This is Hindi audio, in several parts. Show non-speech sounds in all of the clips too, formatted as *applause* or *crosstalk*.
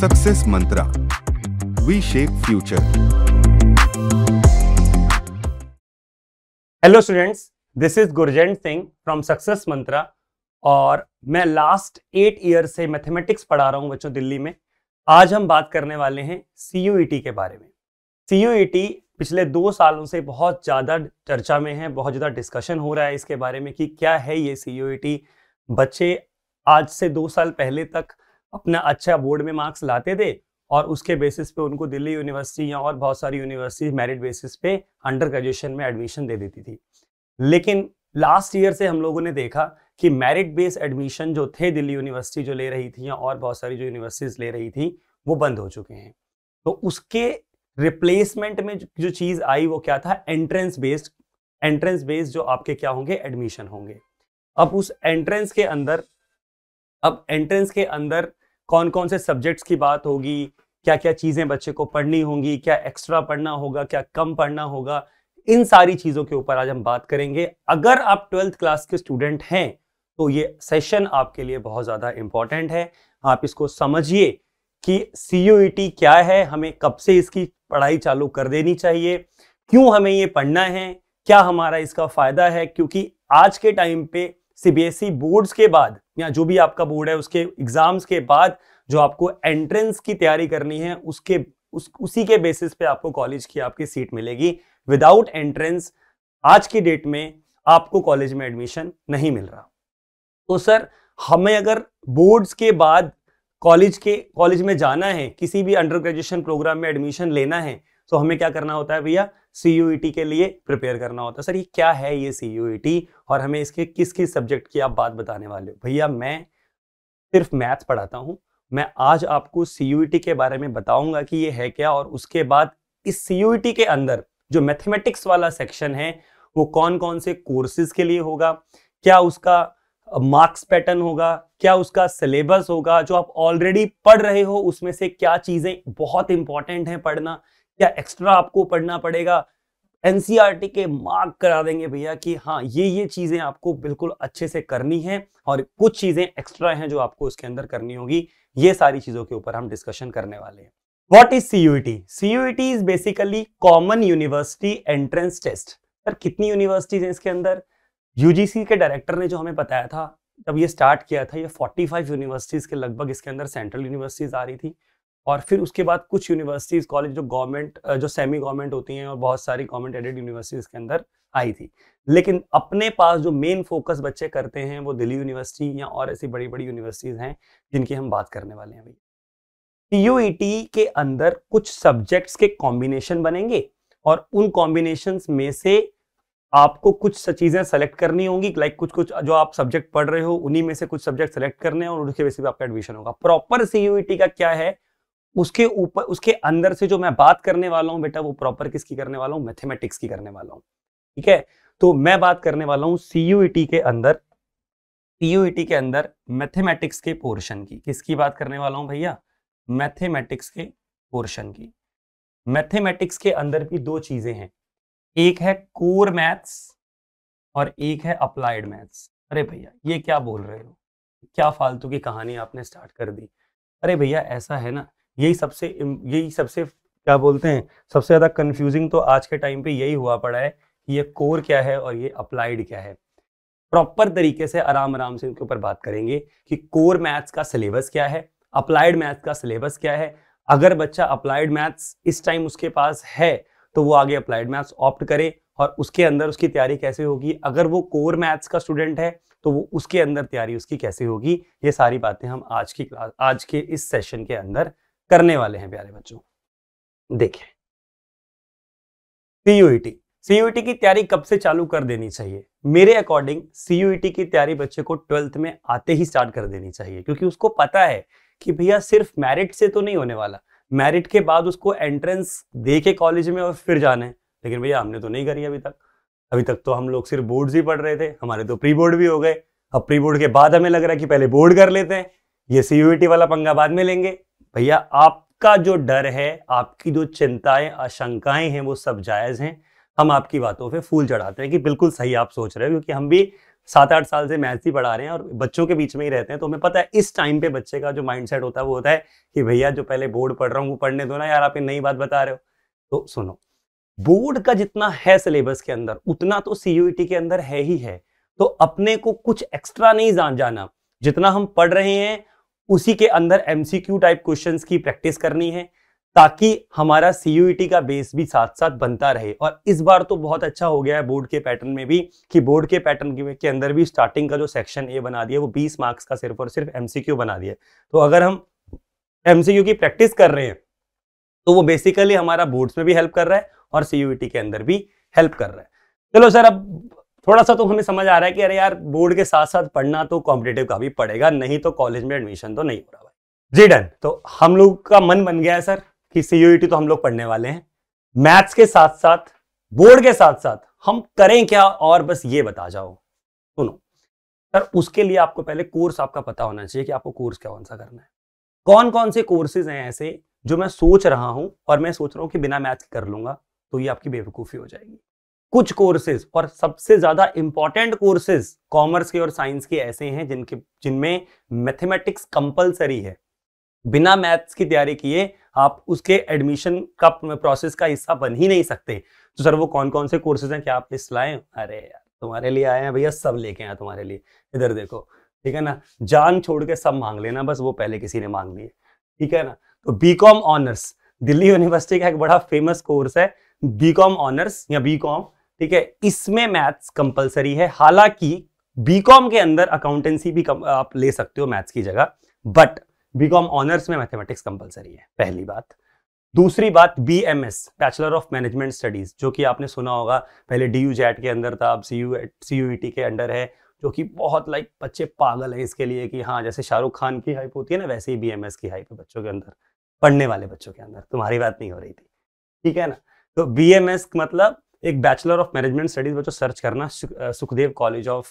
Success Mantra we shape future hello students this is Gurjant Singh from Success Mantra और मैं लास्ट एट ईयर से मैथमेटिक्स पढ़ा रहा हूँ बच्चों दिल्ली में आज हम बात करने वाले हैं सी e के बारे में सी e पिछले दो सालों से बहुत ज़्यादा चर्चा में है बहुत ज़्यादा डिस्कशन हो रहा है इसके बारे में कि क्या है ये सी e बच्चे आज से दो साल पहले तक अपना अच्छा बोर्ड में मार्क्स लाते थे और उसके बेसिस पे उनको दिल्ली यूनिवर्सिटी या और बहुत सारी यूनिवर्सिटी मेरिट बेसिस पे अंडर ग्रेजुएशन में एडमिशन दे देती थी लेकिन लास्ट ईयर से हम लोगों ने देखा कि मेरिट बेस्ड एडमिशन जो थे दिल्ली यूनिवर्सिटी जो ले रही थी या और बहुत सारी जो यूनिवर्सिटीज ले रही थी वो बंद हो चुके हैं तो उसके रिप्लेसमेंट में जो चीज़ आई वो क्या था एंट्रेंस बेस्ड एंट्रेंस बेस्ड जो आपके क्या होंगे एडमिशन होंगे अब उस एंट्रेंस के अंदर अब एंट्रेंस के अंदर कौन कौन से सब्जेक्ट्स की बात होगी क्या क्या चीजें बच्चे को पढ़नी होंगी क्या एक्स्ट्रा पढ़ना होगा क्या कम पढ़ना होगा इन सारी चीजों के ऊपर आज हम बात करेंगे अगर आप ट्वेल्थ क्लास के स्टूडेंट हैं तो ये सेशन आपके लिए बहुत ज्यादा इंपॉर्टेंट है आप इसको समझिए कि सी e क्या है हमें कब से इसकी पढ़ाई चालू कर देनी चाहिए क्यों हमें ये पढ़ना है क्या हमारा इसका फायदा है क्योंकि आज के टाइम पे सीबीएसई बोर्ड्स e के बाद या जो भी आपका बोर्ड है उसके एग्जाम्स के बाद जो आपको एंट्रेंस की तैयारी करनी है उसके उस उसी के बेसिस पे आपको कॉलेज की आपकी सीट मिलेगी विदाउट एंट्रेंस आज की डेट में आपको कॉलेज में एडमिशन नहीं मिल रहा तो सर हमें अगर बोर्ड्स के बाद कॉलेज के कॉलेज में जाना है किसी भी अंडर ग्रेजुएशन प्रोग्राम में एडमिशन लेना है तो हमें क्या करना होता है भैया सी e के लिए प्रिपेयर करना होता है सर ये क्या है ये सी e और हमें इसके किस किस सब्जेक्ट की आप बात बताने वाले हो भैया मैं सिर्फ मैथ पढ़ाता हूँ मैं आज आपको सी e के बारे में बताऊंगा कि ये है क्या और उसके बाद इस सी के अंदर जो मैथमेटिक्स वाला सेक्शन है वो कौन कौन से कोर्सेज के लिए होगा क्या उसका मार्क्स पैटर्न होगा क्या उसका सिलेबस होगा जो आप ऑलरेडी पढ़ रहे हो उसमें से क्या चीज़ें बहुत इंपॉर्टेंट हैं पढ़ना या एक्स्ट्रा आपको पढ़ना पड़ेगा एनसीईआरटी e के मार्क करा देंगे भैया कि हाँ ये ये चीजें आपको बिल्कुल अच्छे से करनी है और कुछ चीजें एक्स्ट्रा हैं जो आपको इसके अंदर करनी होगी ये सारी चीजों के ऊपर हम डिस्कशन करने वाले हैं what is U T is basically common university entrance test sir कितनी यूनिवर्सिटीज हैं इसके अंदर यूजीसी के डायरेक्टर ने जो हमें बताया था जब ये स्टार्ट किया था ये 45 यूनिवर्सिटीज के लगभग इसके अंदर सेंट्रल यूनिवर्सिटीज आ रही थी और फिर उसके बाद कुछ यूनिवर्सिटीज़ कॉलेज जो गवर्नमेंट जो सेमी गवर्नमेंट होती हैं और बहुत सारी गवर्नमेंट एडेड यूनिवर्सिटीज़ के अंदर आई थी लेकिन अपने पास जो मेन फोकस बच्चे करते हैं वो दिल्ली यूनिवर्सिटी या और ऐसी बड़ी बड़ी यूनिवर्सिटीज़ हैं जिनकी हम बात करने वाले हैं भैया यूईटी e के अंदर कुछ सब्जेक्ट्स के कॉम्बिनेशन बनेंगे और उन कॉम्बिनेशन में से आपको कुछ चीज़ें सेलेक्ट करनी होंगी लाइक कुछ कुछ जो आप सब्जेक्ट पढ़ रहे हो उन्हीं में से कुछ सब्जेक्ट सेलेक्ट करने हैं और उसके बेसिस पे आपका एडमिशन होगा प्रॉपर सीयूईटी e का क्या है उसके ऊपर उसके अंदर से जो मैं बात करने वाला हूं बेटा वो प्रॉपर किसकी करने वाला हूं मैथमेटिक्स की करने वाला हूं ठीक है तो मैं बात करने वाला हूं सीयूईटी e के अंदर सीयूईटी e के अंदर मैथमेटिक्स के पोर्शन की किसकी बात करने वाला हूं भैया मैथमेटिक्स के पोर्शन की मैथमेटिक्स के अंदर भी दो चीजें हैं एक है कोर मैथ्स और एक है अप्लाइड मैथ्स अरे भैया ये क्या बोल रहे हो क्या फालतू की कहानी आपने स्टार्ट कर दी अरे भैया ऐसा है ना यही सबसे यही सबसे क्या बोलते हैं सबसे ज़्यादा कन्फ्यूजिंग तो आज के टाइम पे यही हुआ पड़ा है कि ये कोर क्या है और ये अप्लाइड क्या है प्रॉपर तरीके से आराम आराम से इनके ऊपर बात करेंगे कि कोर मैथ्स का सिलेबस क्या है अप्लाइड मैथ्स का सिलेबस क्या है अगर बच्चा अप्लाइड मैथ्स इस टाइम उसके पास है तो वो आगे अप्लाइड मैथ्स ऑप्ट करे और उसके अंदर उसकी तैयारी कैसे होगी अगर वो कोर मैथ्स का स्टूडेंट है तो वो उसके अंदर तैयारी उसकी कैसे होगी ये सारी बातें हम आज की क्लास आज के इस सेशन के अंदर करने वाले हैं प्यारे बच्चों देखिए सीयूईटी सीयूईटी e e की तैयारी कब से चालू कर देनी चाहिए मेरे अकॉर्डिंग सीयूईटी e की तैयारी बच्चे को ट्वेल्थ में आते ही स्टार्ट कर देनी चाहिए क्योंकि उसको पता है कि भैया सिर्फ मैरिट से तो नहीं होने वाला मैरिट के बाद उसको एंट्रेंस दे के कॉलेज में और फिर जाना है लेकिन भैया हमने तो नहीं करी अभी तक अभी तक तो हम लोग सिर्फ बोर्ड ही पढ़ रहे थे हमारे तो प्री बोर्ड भी हो गए अब प्री बोर्ड के बाद हमें लग रहा है कि पहले बोर्ड कर लेते हैं ये सीयूईटी वाला पंगा बाद में लेंगे भैया आपका जो डर है आपकी जो चिंताएं आशंकाएं हैं वो सब जायज़ हैं हम आपकी बातों पे फूल चढ़ाते हैं कि बिल्कुल सही आप सोच रहे हो क्योंकि हम भी सात आठ साल से मैथ्स ही पढ़ा रहे हैं और बच्चों के बीच में ही रहते हैं तो हमें पता है इस टाइम पे बच्चे का जो माइंडसेट होता है वो होता है कि भैया जो पहले बोर्ड पढ़ रहा हूँ वो पढ़ने दो ना यार आप ये नई बात बता रहे हो तो सुनो बोर्ड का जितना है सिलेबस के अंदर उतना तो सी e के अंदर है ही है तो अपने को कुछ एक्स्ट्रा नहीं जान जाना जितना हम पढ़ रहे हैं उसी के अंदर एमसीक्यू टाइप क्वेश्चन की प्रैक्टिस करनी है ताकि हमारा सीयूईटी e का बेस भी साथ साथ बनता रहे और इस बार तो बहुत अच्छा हो गया है बोर्ड के पैटर्न में भी कि बोर्ड के पैटर्न के अंदर भी स्टार्टिंग का जो सेक्शन ए बना दिया वो 20 मार्क्स का सिर्फ और सिर्फ एमसीक्यू बना दिया तो अगर हम एमसीक्यू की प्रैक्टिस कर रहे हैं तो वो बेसिकली हमारा बोर्ड्स में भी हेल्प कर रहा है और सीयूईटी e के अंदर भी हेल्प कर रहा है चलो सर अब थोड़ा सा तो हमें समझ आ रहा है कि अरे यार बोर्ड के साथ साथ पढ़ना तो कॉम्पिटेटिव का भी पड़ेगा नहीं तो कॉलेज में एडमिशन तो नहीं हो रहा जी डन तो हम लोग का मन बन गया है सर कि सीयूईटी e तो हम लोग पढ़ने वाले हैं मैथ्स के साथ साथ बोर्ड के साथ साथ हम करें क्या और बस ये बता जाओ सुनो सर उसके लिए आपको पहले कोर्स आपका पता होना चाहिए कि आपको कोर्स क्या कौन सा करना है कौन कौन से कोर्सेज हैं ऐसे जो मैं सोच रहा हूं और मैं सोच रहा हूं कि बिना मैथ्स कर लूंगा तो ये आपकी बेवकूफ़ी हो जाएगी कुछ कोर्सेज और सबसे ज्यादा इंपॉर्टेंट कोर्सेज कॉमर्स के और साइंस के ऐसे हैं जिनके जिनमें मैथमेटिक्स कंपलसरी है बिना मैथ्स की तैयारी किए आप उसके एडमिशन का प्रोसेस का हिस्सा बन ही नहीं सकते तो सर वो कौन कौन से कोर्सेज हैं क्या आप लिस्ट लाए अरे यार तुम्हारे लिए आए हैं भैया सब लेके आए तुम्हारे लिए इधर देखो ठीक है ना जान छोड़ के सब मांग लेना बस वो पहले किसी ने मांग लिए ठीक है ना तो बी ऑनर्स दिल्ली यूनिवर्सिटी का एक बड़ा फेमस कोर्स है बी ऑनर्स या बी ठीक है इसमें मैथ्स कंपलसरी है हालांकि बीकॉम के अंदर अकाउंटेंसी भी कम, आप ले सकते हो मैथ्स की जगह बट बीकॉम ऑनर्स में मैथमेटिक्स कंपलसरी है पहली बात दूसरी बात B M S bachelor of management studies जो कि आपने सुना होगा पहले डी यू जेट के अंदर था अब C U C U T के अंडर है जो कि बहुत लाइक बच्चे पागल है इसके लिए कि हाँ जैसे शाहरुख खान की हाइप होती है ना वैसे ही बी एम एस की हाइप है बच्चों के अंदर पढ़ने वाले बच्चों के अंदर तुम्हारी बात नहीं हो रही थी ठीक है ना तो बी एम एस मतलब एक बैचलर ऑफ मैनेजमेंट स्टडीज बच्चों सर्च करना सुखदेव कॉलेज ऑफ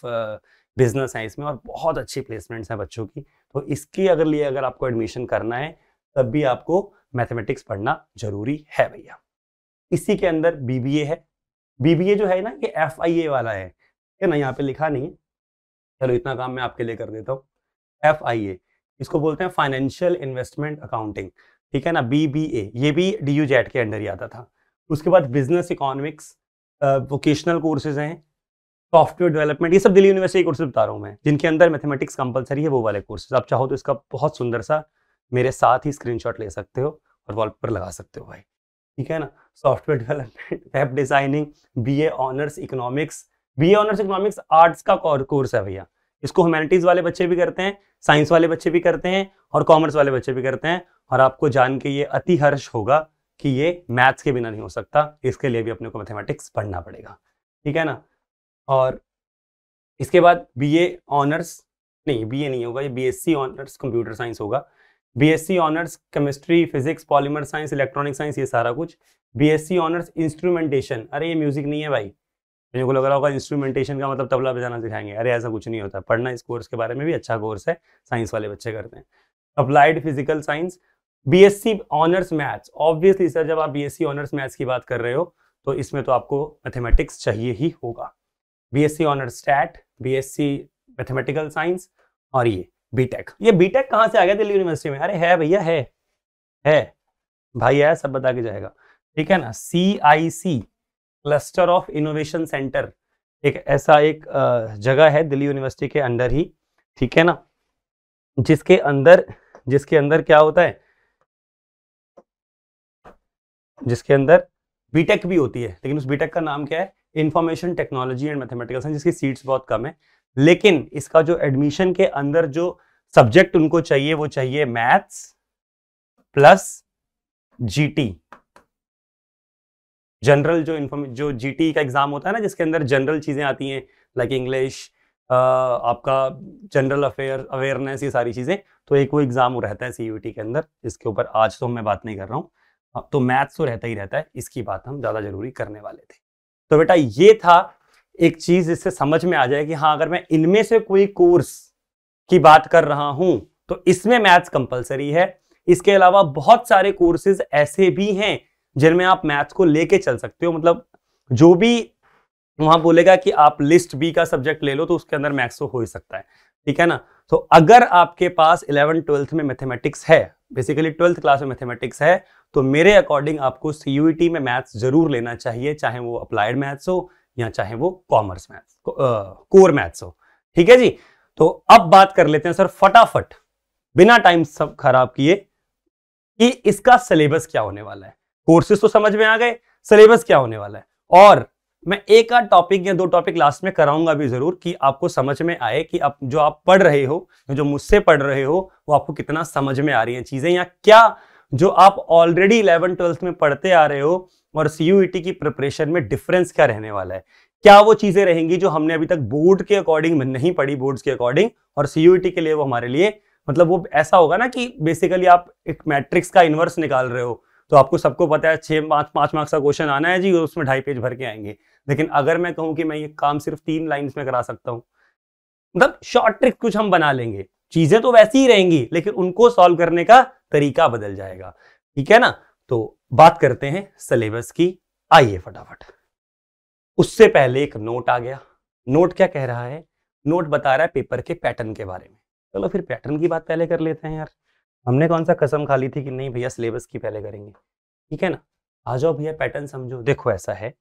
बिजनेस है इसमें और बहुत अच्छी प्लेसमेंट्स हैं बच्चों की तो इसकी अगर लिए अगर आपको एडमिशन करना है तब भी आपको मैथमेटिक्स पढ़ना जरूरी है भैया इसी के अंदर बीबीए है बीबीए जो है ना ये एफ आई ए वाला है ठीक है ना यहाँ पे लिखा नहीं है चलो इतना काम मैं आपके लिए कर देता हूँ एफ आई ए इसको बोलते हैं फाइनेंशियल इन्वेस्टमेंट अकाउंटिंग ठीक है ना बी बी ए ये भी डी यू जेड के अंडर ही आता था उसके बाद बिजनेस इकोनॉमिक्स वोकेशनल कोर्सेज हैं सॉफ्टवेयर डेवलपमेंट ये सब दिल्ली यूनिवर्सिटी कोर्सेज बता रहा हूँ मैं जिनके अंदर मैथमेटिक्स कंपलसरी है वो वाले कोर्सेज आप चाहो तो इसका बहुत सुंदर सा मेरे साथ ही स्क्रीनशॉट ले सकते हो और वॉल पर लगा सकते हो भाई ठीक है ना software development web designing B A honours economics B honours honours economics arts का कोर्स है भैया इसको ह्यूमैनिटीज वाले बच्चे भी करते हैं साइंस वाले बच्चे भी करते हैं और कॉमर्स वाले बच्चे भी करते हैं और आपको जान के ये अति हर्ष होगा कि ये मैथ्स के बिना नहीं हो सकता इसके लिए भी अपने को मैथमेटिक्स पढ़ना पड़ेगा ठीक है ना और इसके बाद बीए ऑनर्स नहीं बीए नहीं होगा ये बीएससी ऑनर्स कंप्यूटर साइंस होगा BSc honours chemistry physics polymer science electronic science ये सारा कुछ बीएससी ऑनर्स इंस्ट्रूमेंटेशन अरे ये म्यूजिक नहीं है भाई मेरे को लग रहा होगा इंस्ट्रूमेंटेशन का मतलब तबला बजाना सिखाएंगे अरे ऐसा कुछ नहीं होता पढ़ना इस कोर्स के बारे में भी अच्छा कोर्स है साइंस वाले बच्चे करते हैं applied physical science BSc honours maths obviously sir जब आप बीएससी ऑनर्स मैथ्स की बात कर रहे हो तो इसमें तो आपको मैथमेटिक्स चाहिए ही होगा BSc honours stat BSc mathematical science और ये बीटेक ये बीटेक कहाँ से आ गया दिल्ली यूनिवर्सिटी में अरे है भैया है है भाई है सब बता के जाएगा ठीक है ना C I C cluster of innovation centre एक ऐसा एक जगह है दिल्ली यूनिवर्सिटी के अंदर ही ठीक है ना जिसके अंदर जिसके अंदर क्या होता है जिसके अंदर बीटेक भी होती है लेकिन उस बीटेक का नाम क्या है information technology and mathematical science जिसकी सीट्स बहुत कम है लेकिन इसका जो एडमिशन के अंदर जो सब्जेक्ट उनको चाहिए वो चाहिए मैथ्स प्लस जीटी जनरल जो इन्फॉर्मे जो जीटी का एग्जाम होता है ना जिसके अंदर जनरल चीजें आती हैं लाइक इंग्लिश आपका जनरल अफेयर अवेयरनेस ये सारी चीजें तो एक वो एग्जाम रहता है सीयूटी के अंदर इसके ऊपर आज तो मैं बात नहीं कर रहा हूँ हाँ, तो मैथ्स तो रहता ही रहता है इसकी बात हम ज़्यादा जरूरी करने वाले थे तो बेटा ये था एक चीज़ इससे समझ में आ जाए कि हाँ अगर मैं इनमें से कोई कोर्स की बात कर रहा हूं तो इसमें मैथ्स कंपलसरी है इसके अलावा बहुत सारे कोर्सेज ऐसे भी हैं जिनमें आप मैथ्स को लेके चल सकते हो मतलब जो भी वहां बोलेगा कि आप लिस्ट बी का सब्जेक्ट ले लो तो उसके अंदर मैथ्स तो हो ही सकता है ठीक है ना तो अगर आपके पास इलेवन ट्वेल्थ में मैथमेटिक्स है बेसिकली ट्वेल्थ क्लास में मैथमेटिक्स है तो मेरे अकॉर्डिंग आपको सी e में मैथ्स जरूर लेना चाहिए चाहे वो अप्लाइड मैथ्स हो या चाहे वो कॉमर्स मैथ्स कोर मैथ्स हो ठीक है जी तो अब बात कर लेते हैं सर फटाफट बिना टाइम सब खराब किए कि इसका सिलेबस क्या होने वाला है कोर्सेस तो समझ में आ गए सिलेबस क्या होने वाला है और मैं एक आध टॉपिक या दो टॉपिक लास्ट में कराऊंगा भी जरूर कि आपको समझ में आए कि आप जो आप पढ़ रहे हो जो मुझसे पढ़ रहे हो वो आपको कितना समझ में आ रही है चीजें या क्या जो आप ऑलरेडी इलेवन ट्वेल्थ में पढ़ते आ रहे हो और सीयूईटी e की प्रिपरेशन में डिफरेंस क्या रहने वाला है क्या वो चीजें रहेंगी जो हमने अभी तक बोर्ड के अकॉर्डिंग नहीं पढ़ी बोर्ड्स के अकॉर्डिंग और सीयूईटी e के लिए वो हमारे लिए मतलब वो ऐसा होगा ना कि बेसिकली आप एक मैट्रिक्स का इन्वर्स निकाल रहे हो तो आपको सबको पता है छह पाँच पांच मार्क्स का क्वेश्चन आना है जी उसमें ढाई पेज भर के आएंगे लेकिन अगर मैं कहूँ कि मैं ये काम सिर्फ तीन लाइन में करा सकता हूं मतलब शॉर्ट ट्रिक कुछ हम बना लेंगे चीजें तो वैसी ही रहेंगी लेकिन उनको सॉल्व करने का तरीका बदल जाएगा ठीक है ना तो बात करते हैं सिलेबस की आइए फटाफट उससे पहले एक नोट आ गया नोट क्या कह रहा है नोट बता रहा है पेपर के पैटर्न के बारे में चलो फिर पैटर्न की बात पहले कर लेते हैं यार हमने कौन सा कसम खा ली थी कि नहीं भैया सिलेबस की पहले करेंगे ठीक है ना आ जाओ भैया पैटर्न समझो देखो ऐसा है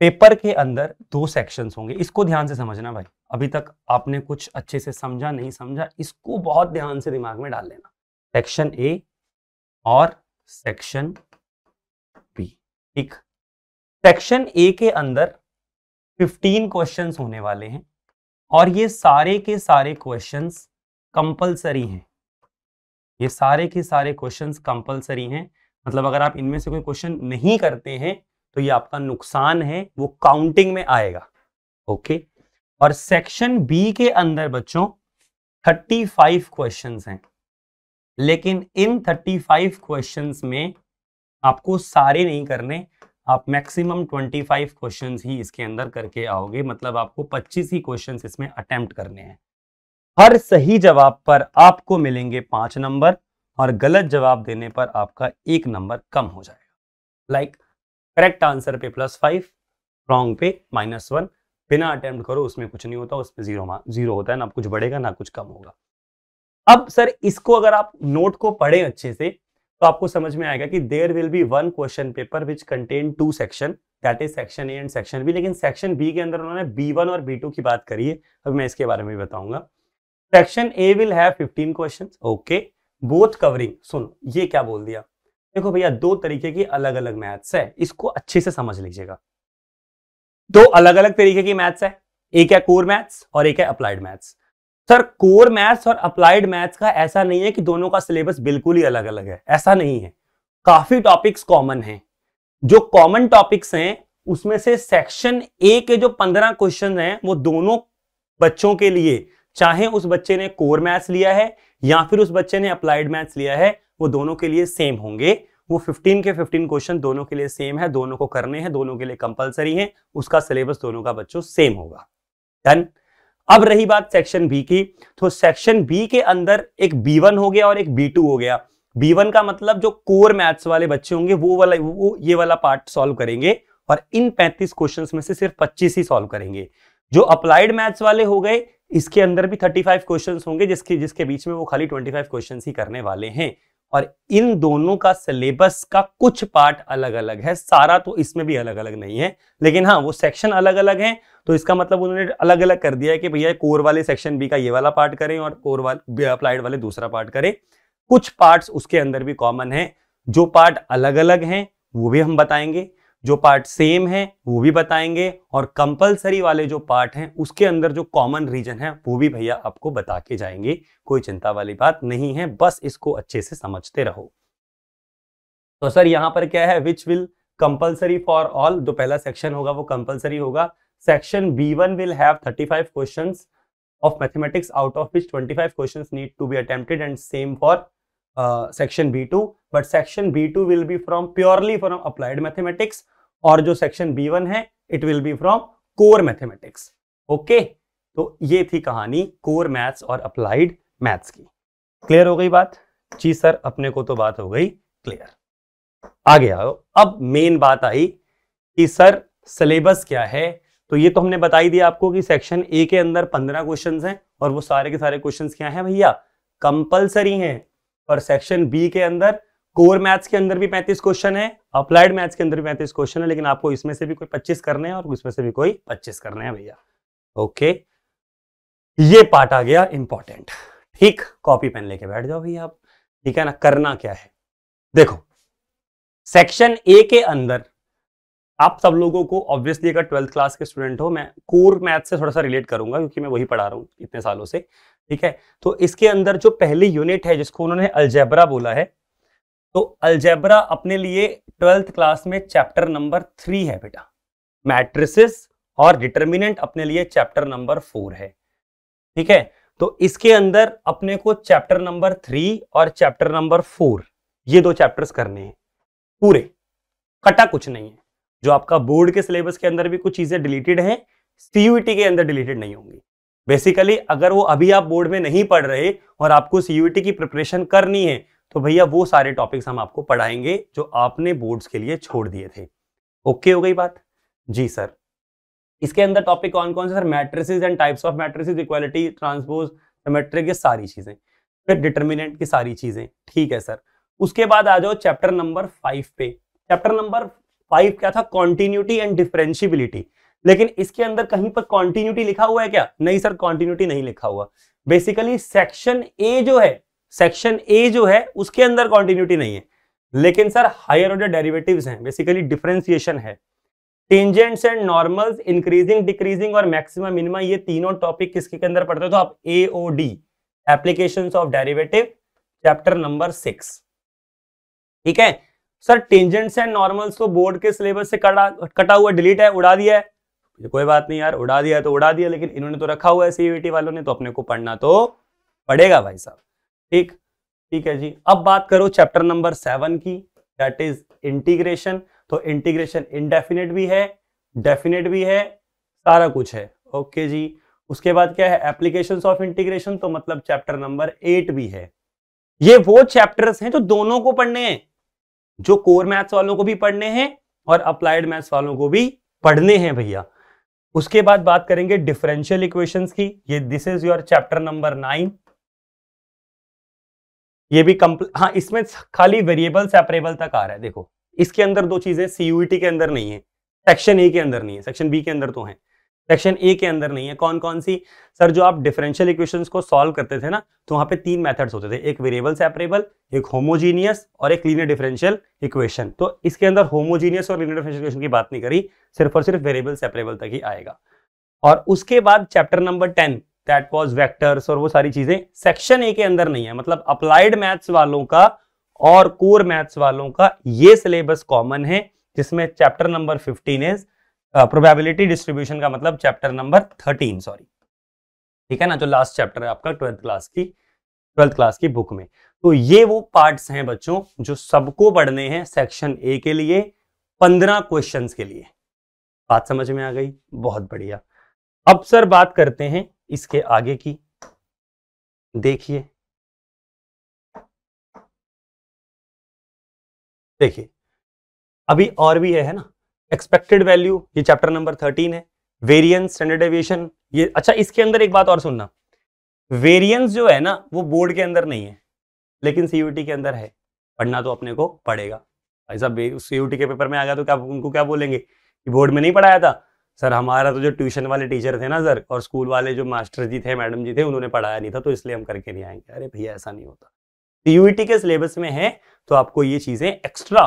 पेपर के अंदर दो सेक्शंस होंगे इसको ध्यान से समझना भाई अभी तक आपने कुछ अच्छे से समझा नहीं समझा इसको बहुत ध्यान से दिमाग में डाल लेना सेक्शन ए और सेक्शन बी ठीक सेक्शन ए के अंदर 15 क्वेश्चंस होने वाले हैं और ये सारे के सारे क्वेश्चंस कंपलसरी हैं ये सारे के सारे क्वेश्चंस कंपलसरी हैं मतलब अगर आप इनमें से कोई क्वेश्चन नहीं करते हैं तो ये आपका नुकसान है वो काउंटिंग में आएगा ओके और सेक्शन बी के अंदर बच्चों 35 क्वेश्चंस हैं लेकिन इन 35 क्वेश्चंस में आपको सारे नहीं करने आप मैक्सिमम 25 क्वेश्चंस ही इसके अंदर करके आओगे मतलब आपको 25 ही क्वेश्चंस इसमें अटेम्प्ट करने हैं हर सही जवाब पर आपको मिलेंगे पांच नंबर और गलत जवाब देने पर आपका एक नंबर कम हो जाएगा लाइक करेक्ट आंसर पे प्लस फाइव रॉन्ग पे माइनस वन बिना अटेम्प्ट करो उसमें कुछ नहीं होता उसमें जीरो जीरो होता है ना कुछ बढ़ेगा ना कुछ कम होगा अब सर इसको अगर आप नोट को पढ़ें अच्छे से तो आपको समझ में आएगा कि there will be one question paper which contain two section that is section A and section B लेकिन सेक्शन बी के अंदर उन्होंने बी वन और बी टू की बात करी है अब मैं इसके बारे में भी बताऊंगा section A will have 15 questions okay both covering सुनो ये क्या बोल दिया देखो भैया दो तरीके की अलग अलग मैथ्स है इसको अच्छे से समझ लीजिएगा दो अलग अलग तरीके की मैथ्स है एक है कोर मैथ्स और एक है applied maths sir core maths और अप्लाइड मैथ्स का ऐसा नहीं है कि दोनों का सिलेबस बिल्कुल ही अलग अलग है ऐसा नहीं है काफी टॉपिक्स कॉमन हैं जो कॉमन टॉपिक्स हैं उसमें से सेक्शन ए के जो पंद्रह क्वेश्चन हैं वो दोनों बच्चों के लिए चाहे उस बच्चे ने कोर मैथ्स लिया है या फिर उस बच्चे ने अप्लाइड मैथ्स लिया है वो दोनों के लिए सेम होंगे वो 15 के 15 क्वेश्चन दोनों के लिए सेम है दोनों को करने हैं दोनों के लिए कंपलसरी है उसका सिलेबस दोनों का बच्चों सेम होगा डन अब रही बात सेक्शन बी की तो सेक्शन बी के अंदर एक बी वन हो गया और एक बी टू हो गया बी वन का मतलब जो कोर मैथ्स वाले बच्चे होंगे वो वाला वो ये वाला पार्ट सॉल्व करेंगे और इन 35 क्वेश्चंस में से सिर्फ 25 ही सॉल्व करेंगे जो अप्लाइड मैथ्स वाले हो गए इसके अंदर भी 35 क्वेश्चंस होंगे जिसके जिसके बीच में वो खाली 25 क्वेश्चंस ही करने वाले हैं और इन दोनों का सिलेबस का कुछ पार्ट अलग अलग है सारा तो इसमें भी अलग अलग नहीं है लेकिन हाँ वो सेक्शन अलग अलग है तो इसका मतलब उन्होंने अलग अलग कर दिया है कि भैया कोर वाले सेक्शन बी का ये वाला पार्ट करें और कोर वाले अप्लाइड वाले दूसरा पार्ट करें कुछ पार्ट्स उसके अंदर भी कॉमन है जो पार्ट अलग अलग हैं वो भी हम बताएंगे जो पार्ट सेम है वो भी बताएंगे और कंपलसरी वाले जो पार्ट हैं उसके अंदर जो कॉमन रीजन है वो भी भैया आपको बता के जाएंगे कोई चिंता वाली बात नहीं है बस इसको अच्छे से समझते रहो तो सर यहां पर क्या है which will compulsory for all जो पहला सेक्शन होगा वो कंपलसरी होगा section b1 will have 35 questions of mathematics out of which 25 questions need to be attempted and same for uh, section b2 but section b2 will be from purely from applied mathematics और जो सेक्शन B1 है it will be from core mathematics okay तो ये थी कहानी कोर मैथ्स और अप्लाइड मैथ्स की क्लियर हो गई बात जी सर अपने को तो बात हो गई क्लियर आगे आओ अब मेन बात आई कि सर सिलेबस क्या है तो ये तो हमने बताई दिया आपको कि सेक्शन ए के अंदर पंद्रह क्वेश्चन हैं और वो सारे के सारे क्वेश्चन क्या हैं भैया कंपलसरी हैं और सेक्शन बी के अंदर कोर मैथ्स के अंदर भी पैंतीस क्वेश्चन है अप्लाइड मैथ्स के अंदर भी पैंतीस क्वेश्चन है लेकिन आपको इसमें से भी कोई पच्चीस करने हैं और इसमें से भी कोई पच्चीस करने हैं भैया ओके ये पार्ट आ गया इंपॉर्टेंट ठीक कॉपी पेन लेके बैठ जाओ भैया आप ठीक है ना करना क्या है देखो सेक्शन ए के अंदर आप सब लोगों को ऑब्वियसली अगर ट्वेल्थ क्लास के स्टूडेंट हो मैं कोर मैथ से थोड़ा सा रिलेट करूंगा क्योंकि मैं वही पढ़ा रहा हूँ इतने सालों से ठीक है तो इसके अंदर जो पहली यूनिट है जिसको उन्होंने अल्जेब्रा बोला है तो अल्जेब्रा अपने लिए ट्वेल्थ क्लास में चैप्टर नंबर थ्री है बेटा मैट्रिसेस और डिटर्मिनेंट अपने लिए चैप्टर नंबर फोर है ठीक है तो इसके अंदर अपने को चैप्टर नंबर थ्री और चैप्टर नंबर फोर ये दो चैप्टर्स करने हैं पूरे कटा कुछ नहीं है जो आपका बोर्ड के सिलेबस के अंदर भी कुछ चीज़ें डिलीटेड हैं सीयूटी के अंदर डिलीटेड नहीं होंगी बेसिकली अगर वो अभी आप बोर्ड में नहीं पढ़ रहे और आपको सीयूटी की प्रिपरेशन करनी है तो भैया वो सारे टॉपिक्स हम आपको पढ़ाएंगे जो आपने बोर्ड्स के लिए छोड़ दिए थे ओके हो गई बात जी सर इसके अंदर टॉपिक कौन कौन से sir matrices and types of matrices equality transpose metric ये सारी चीज़ें फिर डिटर्मिनेंट की सारी चीज़ें ठीक है सर उसके बाद आ जाओ चैप्टर नंबर फाइव पे चैप्टर नंबर फाइव क्या था कॉन्टिन्यूटी एंड डिफरेंशिबिलिटी लेकिन इसके अंदर कहीं पर कॉन्टिन्यूटी लिखा हुआ है क्या नहीं सर कॉन्टिन्यूटी नहीं लिखा हुआ बेसिकली सेक्शन ए जो है सेक्शन ए जो है उसके अंदर कॉन्टिन्यूटी नहीं है लेकिन सर हायर ऑर्डर डेरिवेटिव्स हैं बेसिकली डिफरेंशिएशन है tangents and normals increasing decreasing और मैक्सिमम मिनिमम ये तीनों टॉपिक किसके के अंदर पढ़ते हो तो आप AOD applications of derivative chapter number six ठीक है सर टेंजेंट्स एंड नॉर्मल्स तो बोर्ड के सिलेबस से कटा कटा हुआ डिलीट है उड़ा दिया है कोई बात नहीं यार उड़ा दिया तो उड़ा दिया लेकिन इन्होंने तो रखा हुआ है सीईटी e वालों ने तो अपने को पढ़ना तो पड़ेगा भाई साहब ठीक ठीक है जी अब बात करो चैप्टर नंबर सेवन की दैट इज इंटीग्रेशन तो इंटीग्रेशन इनडेफिनेट भी है डेफिनेट भी है सारा कुछ है ओके जी उसके बाद क्या है एप्लीकेशन ऑफ इंटीग्रेशन तो मतलब चैप्टर नंबर एट भी है ये वो चैप्टर्स हैं जो दोनों को पढ़ने हैं जो कोर मैथ्स वालों को भी पढ़ने हैं और अप्लाइड मैथ्स वालों को भी पढ़ने हैं भैया उसके बाद बात करेंगे डिफरेंशियल इक्वेशंस की ये this is your chapter number nine ये भी हाँ इसमें खाली वेरिएबल सेपरेबल तक आ रहा है देखो इसके अंदर दो चीजें सीयूईटी e के अंदर नहीं है सेक्शन ए के अंदर नहीं है सेक्शन बी के अंदर तो है सेक्शन ए के अंदर नहीं है कौन कौन सी सर जो आप डिफरेंशियल इक्वेशंस को सॉल्व करते थे ना तो वहाँ पे तीन मेथड्स होते थे एक वेरिएबल सेपरेबल एक होमोजीनियस और एक लीनियर डिफरेंशियल इक्वेशन तो इसके अंदर होमोजीनियस और लीनियर डिफरेंशियल इक्वेशन की बात नहीं करी सिर्फ और सिर्फ वेरिएबल सेपरेबल तक ही आएगा और उसके बाद chapter number ten that was vectors और वो सारी चीजें सेक्शन ए के अंदर नहीं है मतलब अप्लाइड मैथ्स वालों का और कोर मैथ्स वालों का ये सिलेबस कॉमन है जिसमें chapter number fifteen is probability uh, distribution का मतलब चैप्टर नंबर थर्टीन सॉरी ठीक है ना जो लास्ट चैप्टर है आपका ट्वेल्थ क्लास की ट्वेल्थ क्लास की बुक में तो ये वो पार्ट्स हैं बच्चों जो सबको पढ़ने हैं सेक्शन ए के लिए पंद्रह क्वेश्चन के लिए बात समझ में आ गई बहुत बढ़िया अब सर बात करते हैं इसके आगे की देखिए देखिए अभी और भी है, है ना एक्सपेक्टेड वैल्यू ये चैप्टर नंबर थर्टीन है वेरियंस स्टैंडर्ड एविएशन ये अच्छा इसके अंदर एक बात और सुनना वेरियंस जो है ना वो बोर्ड के अंदर नहीं है लेकिन सीयूटी के अंदर है पढ़ना तो अपने को पड़ेगा भाई साहब सीयूटी के पेपर में आ गया तो क्या उनको क्या बोलेंगे कि बोर्ड में नहीं पढ़ाया था सर हमारा तो जो ट्यूशन वाले टीचर थे ना सर और स्कूल वाले जो मास्टर जी थे मैडम जी थे उन्होंने पढ़ाया नहीं था तो इसलिए हम करके नहीं आएंगे अरे भैया ऐसा नहीं होता सीयूटी के सिलेबस में है तो आपको ये चीज़ें एक्स्ट्रा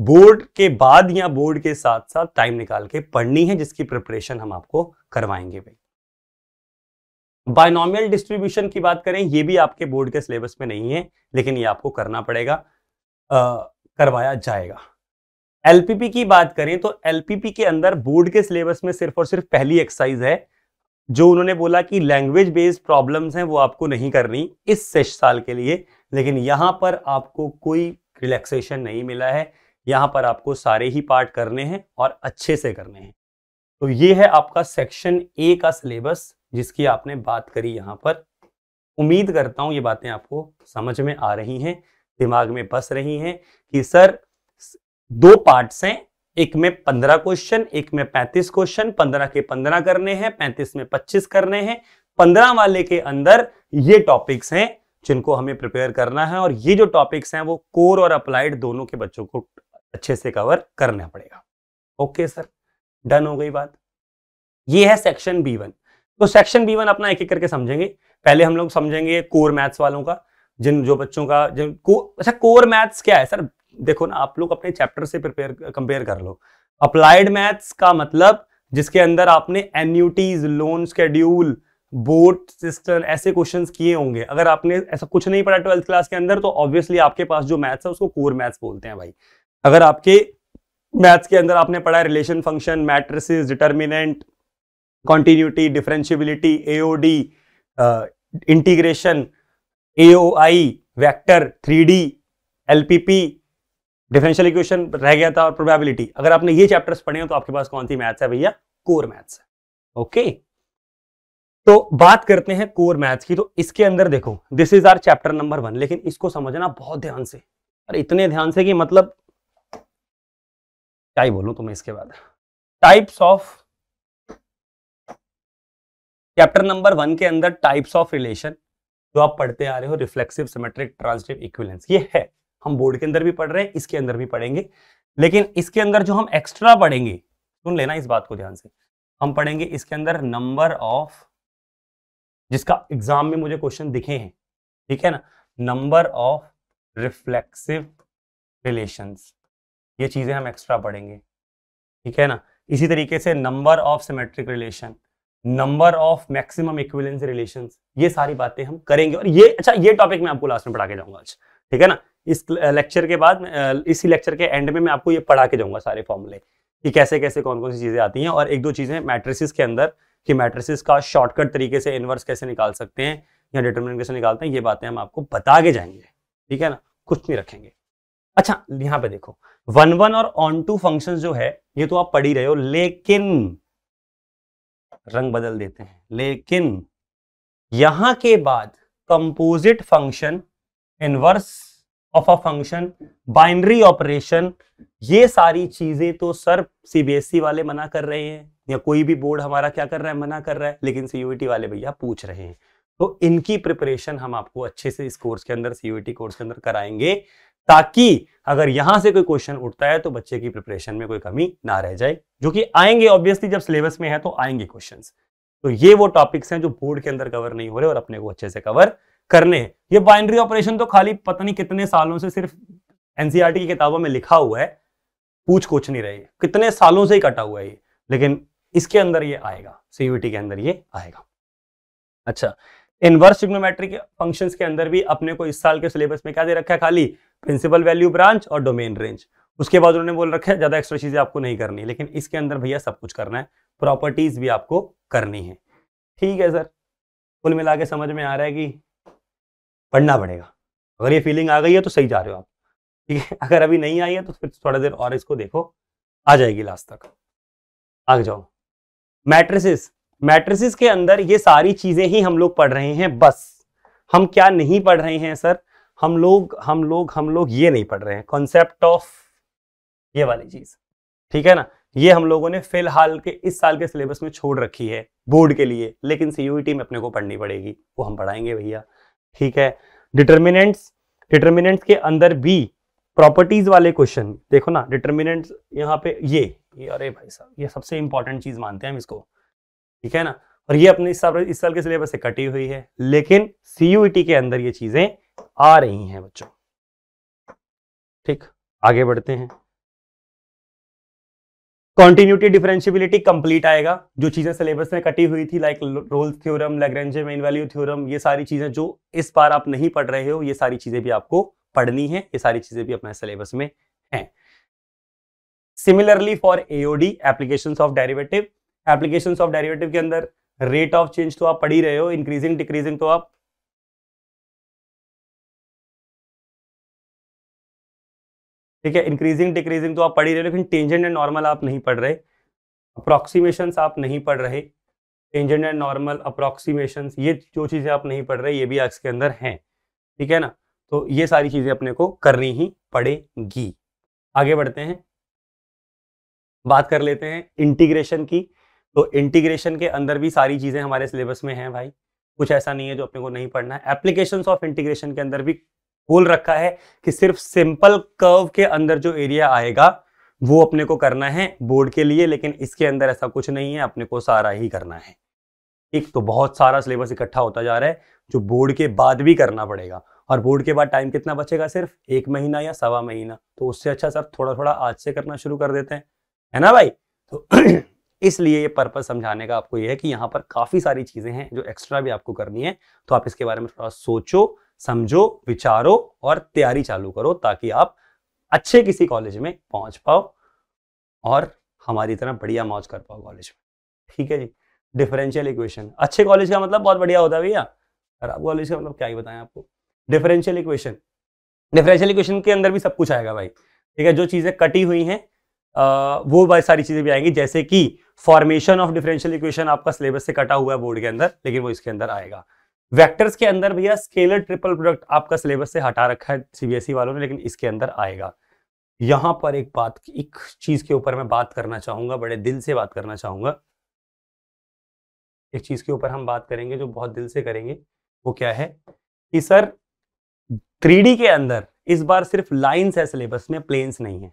बोर्ड के बाद या बोर्ड के साथ साथ टाइम निकाल के पढ़नी है जिसकी प्रिपरेशन हम आपको करवाएंगे भाई बाइनॉमियल डिस्ट्रीब्यूशन की बात करें ये भी आपके बोर्ड के सिलेबस में नहीं है लेकिन ये आपको करना पड़ेगा आ, करवाया जाएगा एलपीपी की बात करें तो एलपीपी के अंदर बोर्ड के सिलेबस में सिर्फ और सिर्फ पहली एक्सरसाइज है जो उन्होंने बोला कि लैंग्वेज बेस्ड प्रॉब्लम्स हैं वो आपको नहीं करनी इस सेश साल के लिए लेकिन यहां पर आपको कोई रिलैक्सेशन नहीं मिला है यहाँ पर आपको सारे ही पार्ट करने हैं और अच्छे से करने हैं तो ये है आपका सेक्शन ए का सिलेबस जिसकी आपने बात करी यहाँ पर उम्मीद करता हूँ ये बातें आपको समझ में आ रही हैं दिमाग में बस रही हैं कि सर दो पार्ट्स हैं एक में पंद्रह क्वेश्चन एक में पैंतीस क्वेश्चन पंद्रह के पंद्रह करने हैं पैंतीस में पच्चीस करने हैं पंद्रह वाले के अंदर ये टॉपिक्स हैं जिनको हमें प्रिपेयर करना है और ये जो टॉपिक्स हैं वो कोर और अप्लाइड दोनों के बच्चों को अच्छे से कवर करना पड़ेगा ओके सर डन हो गई बात ये है सेक्शन बी वन तो सेक्शन बी वन अपना एक एक करके समझेंगे पहले हम लोग समझेंगे कोर मैथ्स वालों का जिन जो बच्चों का जिन को अच्छा कोर मैथ्स क्या है सर देखो ना आप लोग अपने चैप्टर से प्रिपेयर कंपेयर कर लो अप्लाइड मैथ्स का मतलब जिसके अंदर आपने annuities loan schedule boat system ऐसे क्वेश्चन किए होंगे अगर आपने ऐसा कुछ नहीं पढ़ा ट्वेल्थ क्लास के अंदर तो ऑब्वियसली आपके पास जो मैथ्स है उसको कोर मैथ्स बोलते हैं भाई अगर आपके मैथ्स के अंदर आपने पढ़ा है relation function matrices determinant continuity differentiability AOD integration AOI vector three LPP differential equation रह गया था और प्रोबेबिलिटी अगर आपने ये चैप्टर्स पढ़े हो तो आपके पास कौन सी मैथ्स है भैया कोर मैथ्स है ओके तो बात करते हैं कोर मैथ्स की तो इसके अंदर देखो this is our chapter number one लेकिन इसको समझना बहुत ध्यान से और इतने ध्यान से कि मतलब क्या ही बोलूं तुम्हें इसके बाद types of chapter number one के अंदर टाइप्स ऑफ रिलेशन जो आप पढ़ते आ रहे हो रिफ्लेक्सिव सिमेट्रिक ट्रांजिटिव इक्विलेंस ये है हम बोर्ड के अंदर भी पढ़ रहे हैं इसके अंदर भी पढ़ेंगे लेकिन इसके अंदर जो हम एक्स्ट्रा पढ़ेंगे सुन लेना इस बात को ध्यान से हम पढ़ेंगे इसके अंदर नंबर ऑफ जिसका एग्जाम में मुझे क्वेश्चन दिखे हैं ठीक है ना नंबर ऑफ रिफ्लेक्सिव रिलेशंस ये चीज़ें हम एक्स्ट्रा पढ़ेंगे ठीक है ना इसी तरीके से number of symmetric relation number of maximum equivalence relations ये सारी बातें हम करेंगे और ये अच्छा ये टॉपिक मैं आपको लास्ट में पढ़ा के जाऊंगा आज ठीक है ना इस लेक्चर के बाद इसी लेक्चर के एंड में मैं आपको ये पढ़ा के जाऊंगा सारे फॉर्मूले कि कैसे कैसे कौन कौन सी चीज़ें आती हैं और एक दो चीज़ें मैट्रिसेस के अंदर कि मैट्रिसेस का शॉर्टकट तरीके से इनवर्स कैसे निकाल सकते हैं या डिटर्मिनेंट कैसे निकालते हैं ये बातें हम आपको बता के जाएंगे ठीक है ना कुछ नहीं रखेंगे अच्छा यहाँ पे देखो वन वन और ऑन टू फंक्शन जो है ये तो आप पढ़ ही रहे हो लेकिन रंग बदल देते हैं लेकिन यहां के बाद composite function inverse of a function binary operation ये सारी चीजें तो सर सीबीएसई e वाले मना कर रहे हैं या कोई भी बोर्ड हमारा क्या कर रहा है मना कर रहा है लेकिन सीयूटी e वाले भैया पूछ रहे हैं तो इनकी प्रिपरेशन हम आपको अच्छे से इस कोर्स के अंदर सीयूटी कोर्स e के अंदर कराएंगे ताकि अगर यहां से कोई क्वेश्चन उठता है तो बच्चे की प्रिपरेशन में कोई कमी ना रह जाए जो कि आएंगे ऑब्वियसली जब सिलेबस में है तो आएंगे क्वेश्चन तो ये वो टॉपिक्स हैं जो बोर्ड के अंदर कवर नहीं हो रहे और अपने को अच्छे से कवर करने हैं ये बाइंड्री ऑपरेशन तो खाली पता नहीं कितने सालों से सिर्फ एनसीईआरटी e की किताबों में लिखा हुआ है पूछ कुछ नहीं रही कितने सालों से ही कटा हुआ है ये लेकिन इसके अंदर ये आएगा सीयूटी के अंदर ये आएगा अच्छा इनवर्स सिग्नोमेट्रिक फंक्शंस के अंदर भी अपने को इस साल के सिलेबस में क्या दे रखा है खाली प्रिंसिपल वैल्यू ब्रांच और डोमेन रेंज उसके बाद उन्होंने बोल रखा है ज़्यादा एक्स्ट्रा चीज़ें आपको नहीं करनी है लेकिन इसके अंदर भैया सब कुछ करना है प्रॉपर्टीज़ भी आपको करनी है ठीक है सर कुल मिला के समझ में आ रहा है कि पढ़ना पड़ेगा अगर ये फीलिंग आ गई है तो सही जा रहे हो आप ठीक है अगर अभी नहीं आई है तो फिर थोड़ा देर और इसको देखो आ जाएगी लास्ट तक आग जाओ मैट्रिसेस मैट्रिसेस के अंदर ये सारी चीज़ें ही हम लोग पढ़ रहे हैं बस हम क्या नहीं पढ़ रहे हैं सर हम लोग हम लोग हम लोग ये नहीं पढ़ रहे हैं कॉन्सेप्ट ऑफ ये वाली चीज ठीक है ना ये हम लोगों ने फिलहाल के इस साल के सिलेबस में छोड़ रखी है बोर्ड के लिए लेकिन सीयूईटी e में अपने को पढ़नी पड़ेगी वो हम पढ़ाएंगे भैया ठीक है डिटर्मिनेंट्स डिटर्मिनेंट्स के अंदर भी प्रॉपर्टीज वाले क्वेश्चन देखो ना डिटर्मिनेंट्स यहाँ पे ये ये अरे भाई साहब ये सबसे इंपॉर्टेंट चीज मानते हैं हम इसको ठीक है ना और ये अपने इस साल इस साल के सिलेबस से कटी हुई है लेकिन सीयूईटी e के अंदर ये चीजें आ रही हैं बच्चों ठीक आगे बढ़ते हैं कॉन्टिन्यूटी डिफरेंशियबिलिटी कंप्लीट आएगा जो चीजें सिलेबस में कटी हुई थी like Rolle theorem Lagrange mean value theorem ये सारी चीजें जो इस बार आप नहीं पढ़ रहे हो ये सारी चीजें भी आपको पढ़नी है ये सारी चीजें भी अपने सिलेबस में है similarly for AOD application of derivative application of derivative के अंदर रेट ऑफ चेंज तो आप पढ़ ही रहे हो इंक्रीजिंग डिक्रीजिंग तो आप ठीक है इंक्रीजिंग डिक्रीजिंग तो आप पढ़ ही रहे हो लेकिन टेंजेंट एंड नॉर्मल आप नहीं पढ़ रहे अप्रॉक्सीमेशन आप नहीं पढ़ रहे टेंजेंट एंड नॉर्मल अप्रॉक्सीमेशन ये जो चीज़ें आप नहीं पढ़ रहे ये भी एक्स के अंदर हैं ठीक है ना तो ये सारी चीज़ें अपने को करनी ही पड़ेगी आगे बढ़ते हैं बात कर लेते हैं इंटीग्रेशन की तो इंटीग्रेशन के अंदर भी सारी चीज़ें हमारे सिलेबस में हैं भाई कुछ ऐसा नहीं है जो अपने को नहीं पढ़ना है एप्लीकेशन ऑफ इंटीग्रेशन के अंदर भी बोल रखा है कि सिर्फ सिंपल कर्व के अंदर जो एरिया आएगा वो अपने को करना है बोर्ड के लिए लेकिन इसके अंदर ऐसा कुछ नहीं है अपने को सारा ही करना है ठीक तो बहुत सारा सिलेबस इकट्ठा होता जा रहा है जो बोर्ड के बाद भी करना पड़ेगा और बोर्ड के बाद टाइम कितना बचेगा सिर्फ एक महीना या सवा महीना तो उससे अच्छा सर थोड़ा थोड़ा आज से करना शुरू कर देते हैं है ना भाई तो *clears throat* इसलिए ये पर्पज समझाने का आपको ये है कि यहाँ पर काफ़ी सारी चीज़ें हैं जो एक्स्ट्रा भी आपको करनी है तो आप इसके बारे में थोड़ा सोचो समझो विचारो और तैयारी चालू करो ताकि आप अच्छे किसी कॉलेज में पहुंच पाओ और हमारी तरह बढ़िया मौज कर पाओ कॉलेज में ठीक है जी डिफरेंशियल इक्वेशन अच्छे कॉलेज का मतलब बहुत बढ़िया होता है भैया खराब कॉलेज का मतलब क्या ही बताएं आपको डिफरेंशियल इक्वेशन डिफरेंशियल इक्वेशन के अंदर भी सब कुछ आएगा भाई ठीक है जो चीज़ें कटी हुई हैं वो भाई सारी चीज़ें भी आएंगी जैसे कि फॉर्मेशन ऑफ डिफरेंशियल इक्वेशन आपका सिलेबस से कटा हुआ है बोर्ड के अंदर लेकिन वो इसके अंदर आएगा वेक्टर्स के अंदर भैया स्केलर ट्रिपल प्रोडक्ट आपका सिलेबस से हटा रखा है सीबीएसई e वालों ने लेकिन इसके अंदर आएगा यहाँ पर एक बात एक चीज के ऊपर मैं बात करना चाहूंगा बड़े दिल से बात करना चाहूंगा एक चीज के ऊपर हम बात करेंगे जो बहुत दिल से करेंगे वो क्या है कि सर थ्री के अंदर इस बार सिर्फ लाइन्स है सिलेबस में प्लेन्स नहीं है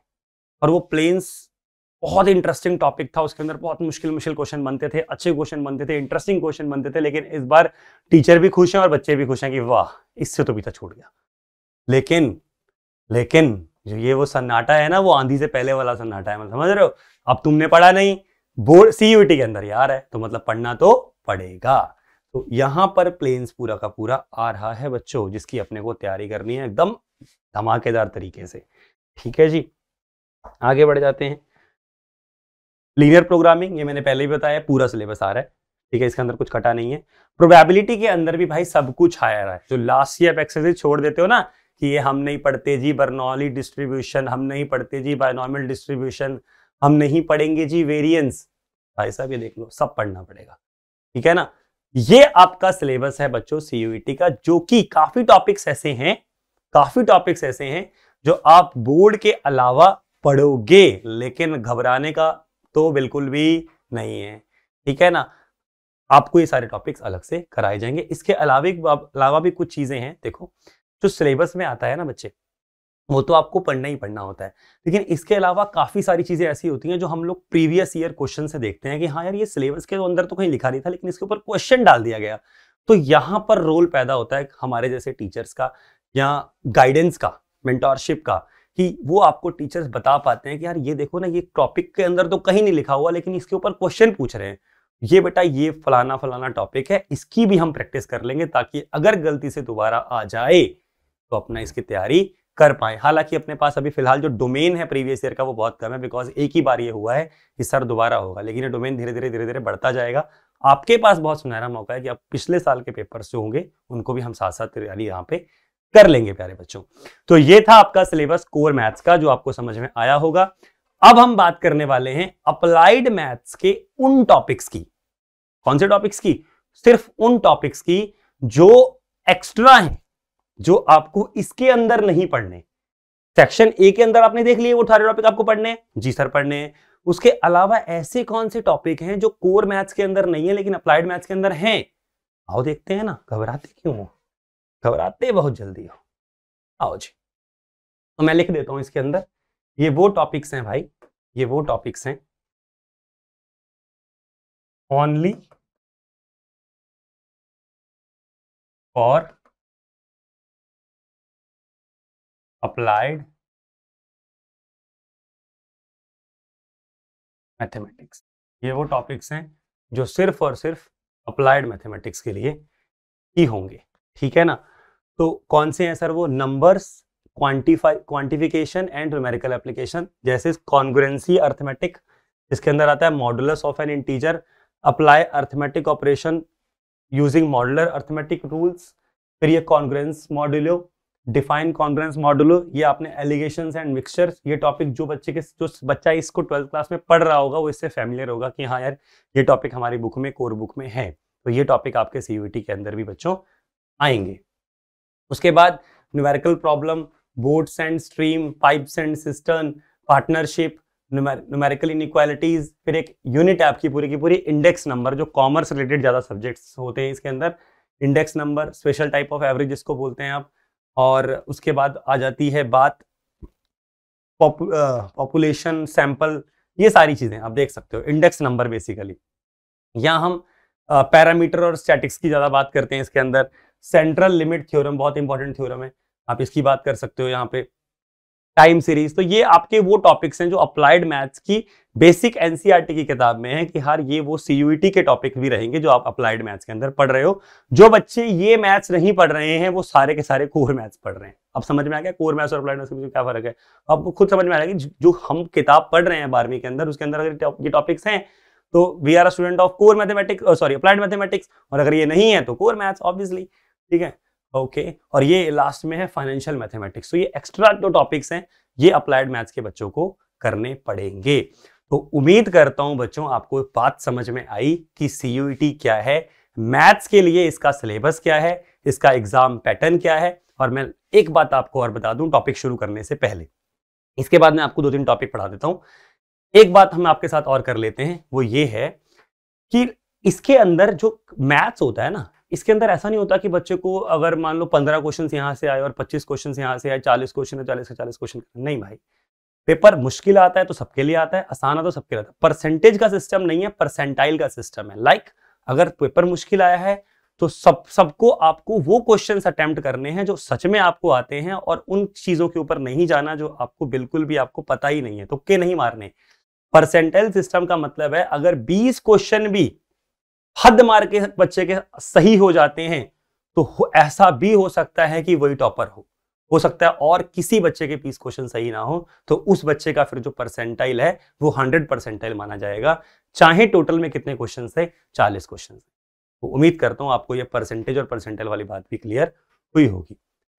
और वो प्लेन्स बहुत इंटरेस्टिंग टॉपिक था उसके अंदर बहुत मुश्किल मुश्किल क्वेश्चन बनते थे अच्छे क्वेश्चन बनते थे इंटरेस्टिंग क्वेश्चन बनते थे लेकिन इस बार टीचर भी खुश हैं और बच्चे भी खुश हैं कि वाह इससे तो बीता छूट गया लेकिन लेकिन जो ये वो सन्नाटा है ना वो आंधी से पहले वाला सन्नाटा है मतलब समझ रहे हो अब तुमने पढ़ा नहीं बोर्ड सीयूटी के अंदर यार है तो मतलब पढ़ना तो पड़ेगा तो यहां पर प्लेन्स पूरा का पूरा आ रहा है बच्चों जिसकी अपने को तैयारी करनी है एकदम धमाकेदार तरीके से ठीक है जी आगे बढ़ जाते हैं लीनियर प्रोग्रामिंग ये मैंने पहले ही बताया पूरा सिलेबस आ रहा है ठीक है इसके अंदर कुछ कटा नहीं है प्रोबेबिलिटी के अंदर भी भाई सब कुछ आया रहा है जो लास्ट ईयर एक्सरसाइज छोड़ देते हो ना कि ये हम नहीं पढ़ते जी बर्नौली डिस्ट्रीब्यूशन हम नहीं पढ़ते जी बायनॉर्मल डिस्ट्रीब्यूशन हम नहीं पढ़ेंगे जी वेरियंस भाई साहब ये देख लो सब पढ़ना पड़ेगा ठीक है ना ये आपका सिलेबस है बच्चों सीयूईटी e का जो कि काफी टॉपिक्स ऐसे हैं काफी टॉपिक्स ऐसे हैं जो आप बोर्ड के अलावा पढ़ोगे लेकिन घबराने का तो बिल्कुल भी नहीं है ठीक है ना आपको ये सारे टॉपिक्स अलग से कराए जाएंगे इसके अलावा भी कुछ चीज़ें हैं देखो जो सिलेबस में आता है ना बच्चे वो तो आपको पढ़ना ही पढ़ना होता है लेकिन इसके अलावा काफ़ी सारी चीज़ें ऐसी होती हैं जो हम लोग प्रीवियस ईयर क्वेश्चन से देखते हैं कि हाँ यार ये सिलेबस के तो अंदर तो कहीं लिखा नहीं था लेकिन इसके ऊपर क्वेश्चन डाल दिया गया तो यहाँ पर रोल पैदा होता है हमारे जैसे टीचर्स का या गाइडेंस का मेंटोरशिप का कि वो आपको टीचर्स बता पाते हैं कि यार ये देखो ना ये टॉपिक के अंदर तो कहीं नहीं लिखा हुआ लेकिन इसके ऊपर क्वेश्चन पूछ रहे हैं ये बेटा ये फलाना फलाना टॉपिक है इसकी भी हम प्रैक्टिस कर लेंगे ताकि अगर गलती से दोबारा आ जाए तो अपना इसकी तैयारी कर पाए हालांकि अपने पास अभी फिलहाल जो डोमेन है प्रीवियस ईयर का वो बहुत कम है बिकॉज एक ही बार ये हुआ है कि सर दोबारा होगा लेकिन ये डोमेन धीरे धीरे धीरे धीरे बढ़ता जाएगा आपके पास बहुत सुनहरा मौका है कि आप पिछले साल के पेपर्स जो होंगे उनको भी हम साथ साथ तैयारी यहाँ पे कर लेंगे प्यारे बच्चों तो ये था आपका सिलेबस कोर मैथ्स का जो आपको समझ में आया होगा अब हम बात करने वाले हैं अप्लाइड मैथ्स के उन टॉपिक्स की कौन से टॉपिक्स की सिर्फ उन टॉपिक्स की जो एक्स्ट्रा है जो आपको इसके अंदर नहीं पढ़ने सेक्शन ए के अंदर आपने देख लिए वो सारे टॉपिक आपको पढ़ने हैं जी सर पढ़ने हैं उसके अलावा ऐसे कौन से टॉपिक हैं जो कोर मैथ्स के अंदर नहीं है लेकिन अप्लाइड मैथ्स के अंदर हैं आओ देखते हैं ना घबराते क्यों हो घबराते बहुत जल्दी हो आओ जी तो मैं लिख देता हूं इसके अंदर ये वो टॉपिक्स हैं भाई ये वो टॉपिक्स हैं ओनली फॉर अप्लाइड मैथमेटिक्स ये वो टॉपिक्स हैं जो सिर्फ और सिर्फ अप्लाइड मैथमेटिक्स के लिए ही होंगे ठीक है ना तो कौन से हैं सर वो numbers quantify quantification and numerical application जैसे कॉन्ग्रेंसी अर्थमेटिक इसके अंदर आता है modulus of an integer apply arithmetic operation using modular arithmetic rules फिर ये congruence modulo define congruence modulo ये आपने एलिगेशन एंड मिक्सचर्स ये टॉपिक जो बच्चे के जो बच्चा इसको ट्वेल्थ क्लास में पढ़ रहा होगा वो इससे फैमिलियर होगा कि हाँ यार ये टॉपिक हमारी बुक में कोर बुक में है तो ये टॉपिक आपके सीयूटी के अंदर भी बच्चों आएंगे उसके बाद numerical problem boats and stream pipes and cistern partnership numerical inequalities फिर एक यूनिट है आपकी पूरी की पूरी इंडेक्स नंबर जो कॉमर्स रिलेटेड ज़्यादा सब्जेक्ट्स होते हैं इसके अंदर index number special type of average जिसको बोलते हैं आप और उसके बाद आ जाती है बात पॉपुलेशन पौप, सैंपल ये सारी चीज़ें आप देख सकते हो इंडेक्स नंबर बेसिकली या हम पैरामीटर और स्टैटिक्स की ज़्यादा बात करते हैं इसके अंदर सेंट्रल लिमिट थ्योरम बहुत इंपॉर्टेंट थ्योरम है आप इसकी बात कर सकते हो यहाँ पे टाइम सीरीज तो ये आपके वो टॉपिक्स हैं जो अप्लाइड मैथ्स की बेसिक एनसीईआरटी e की किताब में है कि हर ये वो सीयूईटी e के टॉपिक भी रहेंगे जो आप अप्लाइड मैथ्स के अंदर पढ़ रहे हो जो बच्चे ये मैथ्स नहीं पढ़ रहे हैं वो सारे के सारे कोर मैथ्स पढ़ रहे हैं अब समझ में आ गया कोर मैथ्स और अप्लाइड मैथ्स के क्या फर्क है आपको खुद समझ में आ गया जो हम किताब पढ़ रहे हैं बारहवीं के अंदर उसके अंदर अगर ये टॉपिक्स हैं तो we are a student of core mathematics sorry applied mathematics और अगर ये नहीं है तो कोर मैथ्स ऑब्वियसली ठीक है ओके okay. और ये लास्ट में है फाइनेंशियल मैथमेटिक्स तो ये एक्स्ट्रा जो टॉपिक्स हैं ये अप्लाइड मैथ्स के बच्चों को करने पड़ेंगे तो उम्मीद करता हूं बच्चों आपको बात समझ में आई कि सी e क्या है मैथ्स के लिए इसका सिलेबस क्या है इसका एग्जाम पैटर्न क्या है और मैं एक बात आपको और बता दूं टॉपिक शुरू करने से पहले इसके बाद मैं आपको दो तीन टॉपिक पढ़ा देता हूं एक बात हम आपके साथ और कर लेते हैं वो ये है कि इसके अंदर जो मैथ्स होता है ना इसके अंदर ऐसा नहीं होता कि बच्चे को अगर मान लो पंद्रह क्वेश्चन यहाँ से आए और पच्चीस क्वेश्चन यहाँ से आए चालीस क्वेश्चन है चालीस का चालीस क्वेश्चन नहीं भाई पेपर मुश्किल आता है तो सबके लिए आता है आसान आता है तो सबके लिए आता है परसेंटेज का सिस्टम नहीं है परसेंटाइल का सिस्टम है लाइक like, अगर पेपर मुश्किल आया है तो सब सबको आपको वो क्वेश्चन अटेम्प्ट करने हैं जो सच में आपको आते हैं और उन चीजों के ऊपर नहीं जाना जो आपको बिल्कुल भी आपको पता ही नहीं है तो के नहीं मारने परसेंटाइल सिस्टम का मतलब है अगर 20 क्वेश्चन भी हद मार के बच्चे के सही हो जाते हैं तो ऐसा भी हो सकता है कि वही टॉपर हो हो सकता है और किसी बच्चे के पीस क्वेश्चन सही ना हो तो उस बच्चे का फिर जो परसेंटाइल है वो हंड्रेड परसेंटाइल माना जाएगा चाहे टोटल में कितने क्वेश्चन है चालीस क्वेश्चन तो उम्मीद करता हूं आपको ये परसेंटेज और परसेंटाइल वाली बात भी क्लियर हुई होगी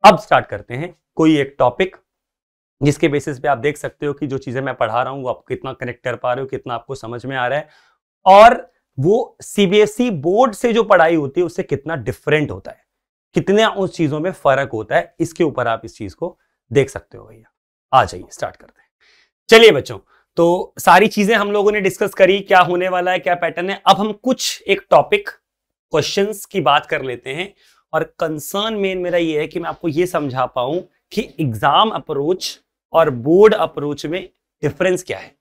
अब स्टार्ट करते हैं कोई एक टॉपिक जिसके बेसिस पे आप देख सकते हो कि जो चीजें मैं पढ़ा रहा हूँ वो आप कितना कनेक्ट कर पा रहे हो कितना आपको समझ में आ रहा है और वो सीबीएसई बोर्ड e से जो पढ़ाई होती है उससे कितना डिफरेंट होता है कितने उस चीजों में फर्क होता है इसके ऊपर आप इस चीज को देख सकते हो भैया आ जाइए स्टार्ट करते हैं चलिए बच्चों तो सारी चीजें हम लोगों ने डिस्कस करी क्या होने वाला है क्या पैटर्न है अब हम कुछ एक टॉपिक क्वेश्चन की बात कर लेते हैं और कंसर्न मेन मेरा ये है कि मैं आपको ये समझा पाऊं कि एग्जाम अप्रोच और बोर्ड अप्रोच में डिफरेंस क्या है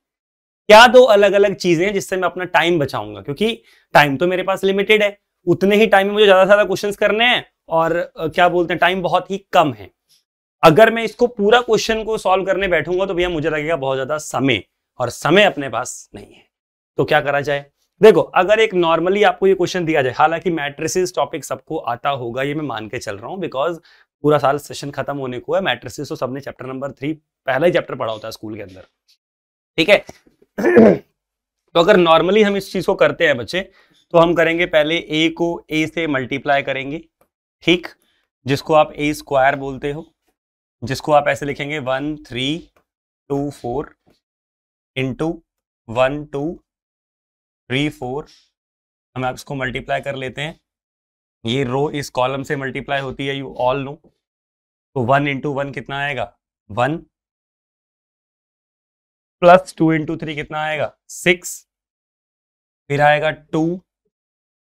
क्या दो अलग अलग चीजें हैं जिससे मैं अपना टाइम बचाऊंगा क्योंकि टाइम तो मेरे पास लिमिटेड है उतने ही टाइम में मुझे ज्यादा से ज्यादा क्वेश्चन करने हैं और क्या बोलते हैं टाइम बहुत ही कम है अगर मैं इसको पूरा क्वेश्चन को सॉल्व करने बैठूंगा तो भैया मुझे लगेगा बहुत ज्यादा समय और समय अपने पास नहीं है तो क्या करा जाए देखो अगर एक नॉर्मली आपको ये क्वेश्चन दिया जाए हालांकि मैट्रिसेस टॉपिक सबको आता होगा ये मैं मान के चल रहा हूँ बिकॉज पूरा साल सेशन खत्म होने को है मैट्रिसेस तो सबने चैप्टर नंबर थ्री पहला ही चैप्टर पढ़ा होता है स्कूल के अंदर ठीक है तो अगर नॉर्मली हम इस चीज को करते हैं बच्चे तो हम करेंगे पहले ए को ए से मल्टीप्लाई करेंगे ठीक जिसको आप ए स्क्वायर बोलते हो जिसको आप ऐसे लिखेंगे one three two four into one two three four हम आप इसको मल्टीप्लाई कर लेते हैं ये रो इस कॉलम से मल्टीप्लाई होती है यू ऑल नो तो वन इंटू वन कितना आएगा one plus two into three कितना आएगा सिक्स फिर आएगा two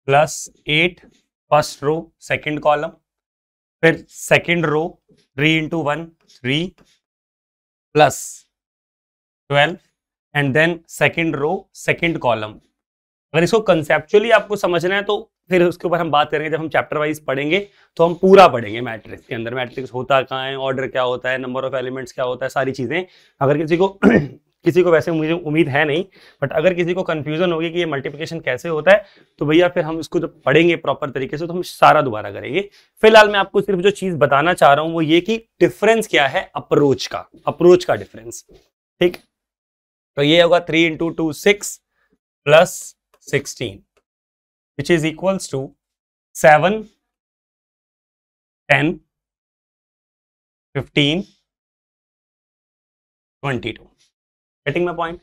plus eight first row second column फिर second row three into one three plus twelve and then second row second column अगर इसको कंसेप्चुअली आपको समझना है तो फिर उसके ऊपर हम बात करेंगे जब हम चैप्टर वाइज पढ़ेंगे तो हम पूरा पढ़ेंगे मैट्रिक्स के अंदर मैट्रिक्स होता कहाँ है ऑर्डर क्या होता है नंबर ऑफ एलिमेंट्स क्या होता है सारी चीज़ें अगर किसी को किसी को वैसे मुझे उम्मीद है नहीं बट अगर किसी को कंफ्यूजन होगी कि ये मल्टीप्लिकेशन कैसे होता है तो भैया फिर हम इसको जब पढ़ेंगे प्रॉपर तरीके से तो हम सारा दोबारा करेंगे फिलहाल मैं आपको सिर्फ जो चीज़ बताना चाह रहा हूँ वो ये कि डिफरेंस क्या है अप्रोच का अप्रोच का डिफरेंस ठीक तो ये होगा three into two six plus sixteen which is equals to seven ten fifteen twenty two getting में पॉइंट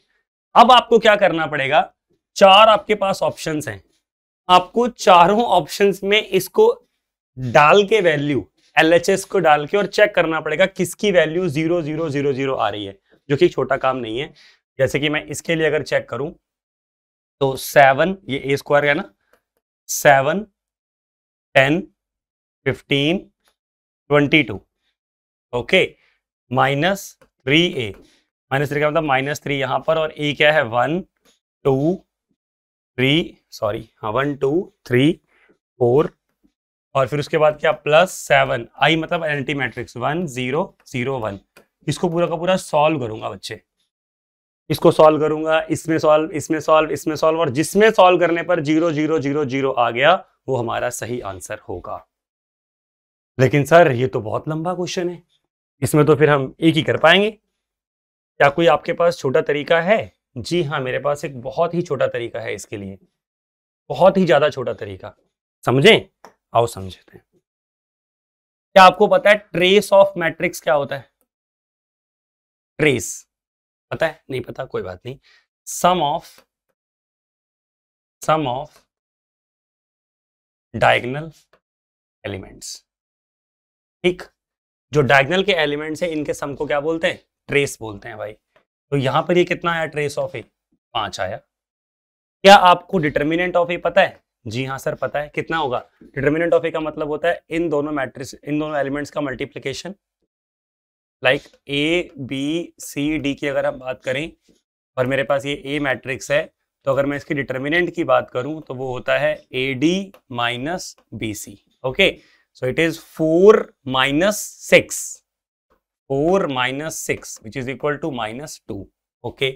अब आपको क्या करना पड़ेगा चार आपके पास ऑप्शंस हैं आपको चारों ऑप्शंस में इसको डाल के वैल्यू एलएचएस को डाल के और चेक करना पड़ेगा किसकी value zero zero zero zero आ रही है जो कि छोटा काम नहीं है जैसे कि मैं इसके लिए अगर चेक करूं तो सेवन ये ए स्क्वायर है ना seven ten fifteen twenty two okay minus three A minus three का मतलब माइनस थ्री यहाँ पर और ए क्या है वन टू थ्री सॉरी हाँ वन टू थ्री फोर और फिर उसके बाद क्या प्लस सेवन आई मतलब identity matrix one zero zero one इसको पूरा का पूरा सॉल्व करूंगा बच्चे इसको सॉल्व करूंगा इसमें सॉल्व इसमें सॉल्व इसमें सॉल्व और जिसमें सॉल्व करने पर जीरो जीरो जीरो जीरो आ गया वो हमारा सही आंसर होगा लेकिन सर ये तो बहुत लंबा क्वेश्चन है इसमें तो फिर हम एक ही कर पाएंगे क्या कोई आपके पास छोटा तरीका है जी हाँ मेरे पास एक बहुत ही छोटा तरीका है इसके लिए बहुत ही ज़्यादा छोटा तरीका समझें आओ समझते हैं क्या आपको पता है ट्रेस ऑफ मैट्रिक्स क्या होता है ट्रेस पता है नहीं पता कोई बात नहीं sum of sum of diagonal elements ठीक जो डायगनल के एलिमेंट्स हैं इनके सम को क्या बोलते हैं ट्रेस बोलते हैं भाई तो यहां पर ये कितना आया ट्रेस ऑफ ए पांच आया क्या आपको डिटर्मिनेंट ऑफ ए पता है जी हाँ सर पता है कितना होगा डिटर्मिनेंट ऑफ ए का मतलब होता है इन दोनों मैट्रिक्स इन दोनों एलिमेंट्स का multiplication like A B C D की अगर हम बात करें और मेरे पास ये ए मैट्रिक्स है तो अगर मैं इसकी डिटर्मिनेंट की बात करूं तो वो होता है A D minus B C okay so it is four minus six four minus six which is equal to minus two okay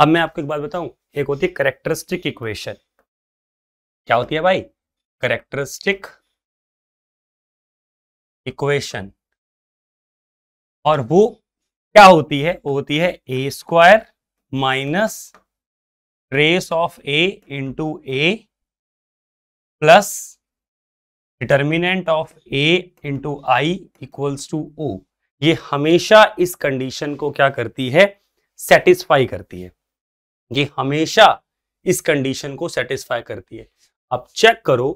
अब मैं आपको एक बात बताऊं एक होती है करेक्टरिस्टिक इक्वेशन क्या होती है भाई करेक्टरिस्टिक इक्वेशन और वो क्या होती है वो होती है A square minus trace of A into A plus determinant of A into I equals to O ये हमेशा इस कंडीशन को क्या करती है सेटिस्फाई करती है ये हमेशा इस कंडीशन को सेटिस्फाई करती है अब चेक करो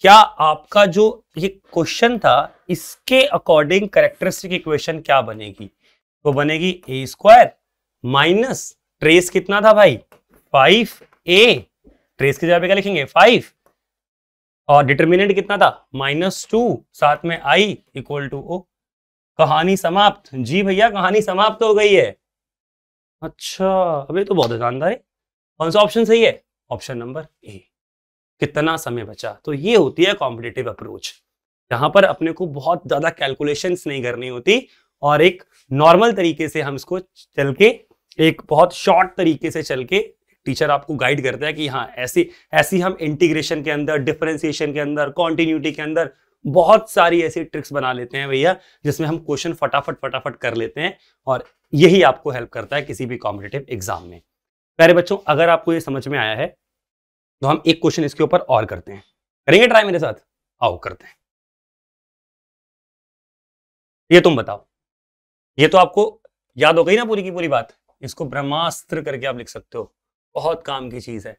क्या आपका जो ये क्वेश्चन था इसके अकॉर्डिंग करेक्टरिस्टिक इक्वेशन क्या बनेगी तो बनेगी ए स्क्वायर माइनस ट्रेस कितना था भाई फाइव ए ट्रेस की जगह क्या लिखेंगे फाइव और डिटर्मिनेंट कितना था माइनस टू साथ में आई इक्वल टू ओ कहानी समाप्त जी भैया कहानी समाप्त हो गई है अच्छा अबे तो बहुत आसान था कौन सा ऑप्शन सही है ऑप्शन नंबर ए कितना समय बचा तो ये होती है कॉम्पिटेटिव अप्रोच यहाँ पर अपने को बहुत ज्यादा कैलकुलेशंस नहीं करनी होती और एक नॉर्मल तरीके से हम इसको चल के एक बहुत शॉर्ट तरीके से चल के टीचर आपको गाइड करता है कि हाँ ऐसी ऐसी हम इंटीग्रेशन के अंदर डिफ्रेंसिएशन के अंदर कॉन्टिन्यूटी के अंदर बहुत सारी ऐसी ट्रिक्स बना लेते हैं भैया जिसमें हम क्वेश्चन फटाफट फटाफट कर लेते हैं और यही आपको हेल्प करता है किसी भी कॉम्पिटेटिव एग्जाम में प्यारे बच्चों अगर आपको ये समझ में आया है तो हम एक क्वेश्चन इसके ऊपर और करते हैं करेंगे ट्राई मेरे साथ आओ करते हैं ये तुम बताओ ये तो आपको याद हो गई ना पूरी की पूरी बात इसको ब्रह्मास्त्र करके आप लिख सकते हो बहुत काम की चीज है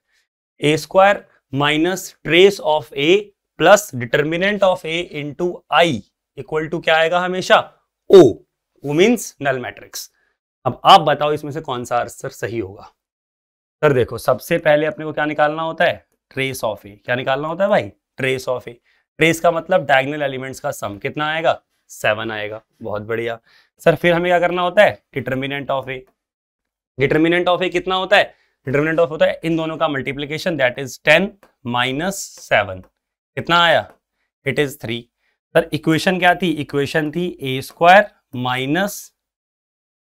A square minus trace of A plus determinant of A into I equal to क्या आएगा हमेशा ओ वो मीन्स नल मैट्रिक्स अब आप बताओ इसमें से कौन सा आंसर सही होगा सर देखो सबसे पहले अपने को क्या निकालना होता है ट्रेस ऑफ ए क्या निकालना होता है भाई ट्रेस ऑफ ए ट्रेस का मतलब डायगनल एलिमेंट्स का सम कितना आएगा सेवन आएगा बहुत बढ़िया सर फिर हमें क्या करना होता है determinant of A determinant of A कितना होता है डिटर्मिनेंट ऑफ होता है इन दोनों का multiplication that is ten minus seven कितना आया it is three sir equation क्या थी इक्वेशन थी A square minus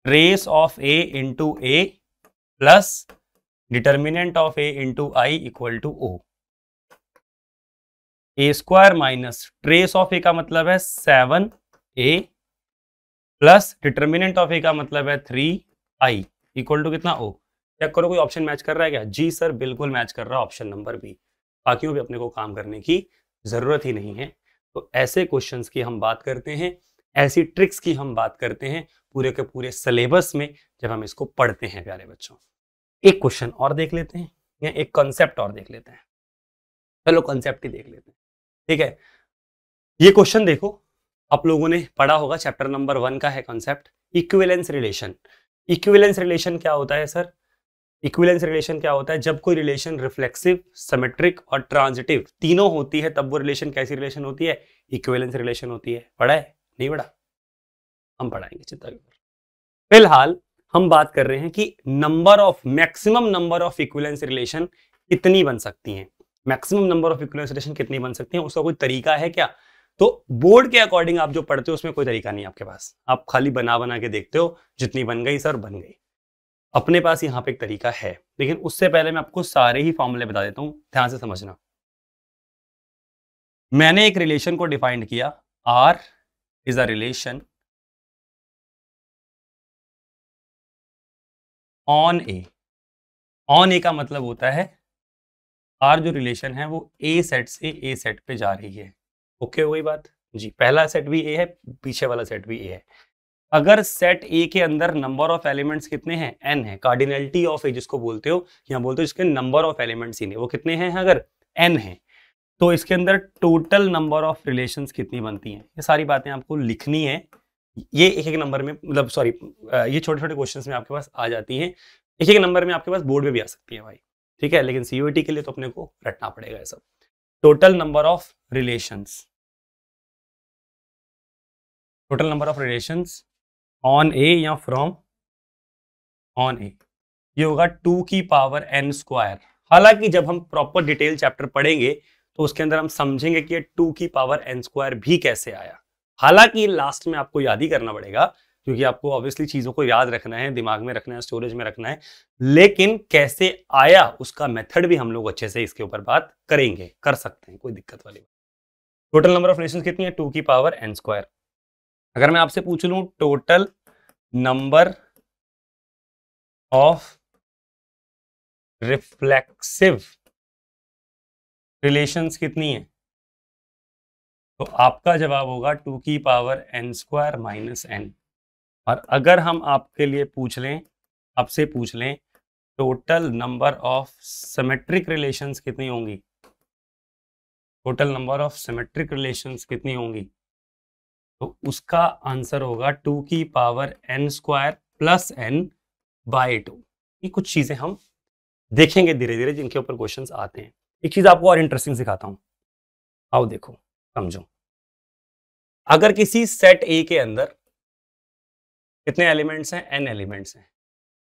trace of A into A plus determinant of A into I equal to O A square minus trace of A का मतलब है seven A plus determinant of A का मतलब है थ्री आई इक्वल टू कितना ओ चेक करो कोई ऑप्शन मैच कर रहा है क्या जी सर बिल्कुल मैच कर रहा है ऑप्शन नंबर बी बाकियों पे अपने को काम करने की ज़रूरत ही नहीं है तो ऐसे क्वेश्चंस की हम बात करते हैं ऐसी ट्रिक्स की हम बात करते हैं पूरे के पूरे सिलेबस में जब हम इसको पढ़ते हैं प्यारे बच्चों एक क्वेश्चन और देख लेते हैं या एक कॉन्सेप्ट और देख लेते हैं चलो कॉन्सेप्ट ही देख लेते हैं ठीक है ये क्वेश्चन देखो आप लोगों ने पढ़ा होगा चैप्टर नंबर वन का है concept equivalence relation equivalence relation क्या होता है सर इक्विलेंस रिलेशन क्या होता है जब कोई रिलेशन रिफ्लेक्सिव सिमेट्रिक और ट्रांजिटिव तीनों होती है तब वो रिलेशन कैसी रिलेशन होती है इक्विलेंस रिलेशन होती है पढ़ा है नहीं पढ़ा हम पढ़ाएंगे चिंता फिलहाल हम बात कर रहे हैं कि number of maximum number of equivalence relation कितनी बन सकती हैं maximum number of equivalence relation कितनी बन सकती हैं उसका कोई तरीका है क्या तो बोर्ड के अकॉर्डिंग आप जो पढ़ते हो उसमें कोई तरीका नहीं आपके पास आप खाली बना बना के देखते हो जितनी बन गई सर बन गई अपने पास यहाँ पे एक तरीका है लेकिन उससे पहले मैं आपको सारे ही फॉर्मूले बता देता हूँ ध्यान से समझना मैंने एक रिलेशन को डिफाइंड किया R is a relation on A on A का मतलब होता है आर जो रिलेशन है वो ए सेट से ए सेट पे जा रही है ओके okay, वही बात जी पहला सेट भी ए है पीछे वाला सेट भी ए है अगर सेट ए के अंदर नंबर ऑफ एलिमेंट्स कितने हैं एन है कार्डिनलिटी ऑफ ए जिसको बोलते हो या बोलते हो इसके नंबर ऑफ एलिमेंट्स ही नहीं वो कितने हैं अगर एन है तो इसके अंदर टोटल नंबर ऑफ रिलेशन कितनी बनती हैं ये सारी बातें आपको लिखनी है ये एक एक नंबर में मतलब सॉरी ये छोटे छोटे क्वेश्चन में आपके पास आ जाती हैं एक एक नंबर में आपके पास बोर्ड में भी आ सकती है भाई ठीक है लेकिन सीयूटी के लिए तो अपने को रटना पड़ेगा ये सब total number of relations total number of relations on A या फ्रॉम ऑन ए ये होगा टू की पावर एन स्क्वायर हालांकि जब हम प्रॉपर डिटेल चैप्टर पढ़ेंगे तो उसके अंदर हम समझेंगे कि टू की पावर एन स्क्वायर भी कैसे आया हालांकि लास्ट में आपको याद ही करना पड़ेगा क्योंकि आपको ऑब्वियसली चीजों को याद रखना है दिमाग में रखना है स्टोरेज में रखना है लेकिन कैसे आया उसका मेथड भी हम लोग अच्छे से इसके ऊपर बात करेंगे कर सकते हैं कोई दिक्कत वाली बात टोटल नंबर ऑफ नेशन कितनी है टू की पावर एन स्क्वायर अगर मैं आपसे पूछ लूं total number of reflexive relations कितनी है तो आपका जवाब होगा टू की power n square minus n और अगर हम आपके लिए पूछ लें आपसे पूछ लें total number of symmetric relations कितनी होंगी total number of symmetric relations कितनी होंगी तो उसका आंसर होगा टू की power n square plus n by two ये कुछ चीज़ें हम देखेंगे धीरे धीरे जिनके ऊपर क्वेश्चंस आते हैं एक चीज़ आपको और इंटरेस्टिंग सिखाता हूं आओ देखो समझो अगर किसी सेट ए के अंदर कितने एलिमेंट्स हैं एन एलिमेंट्स हैं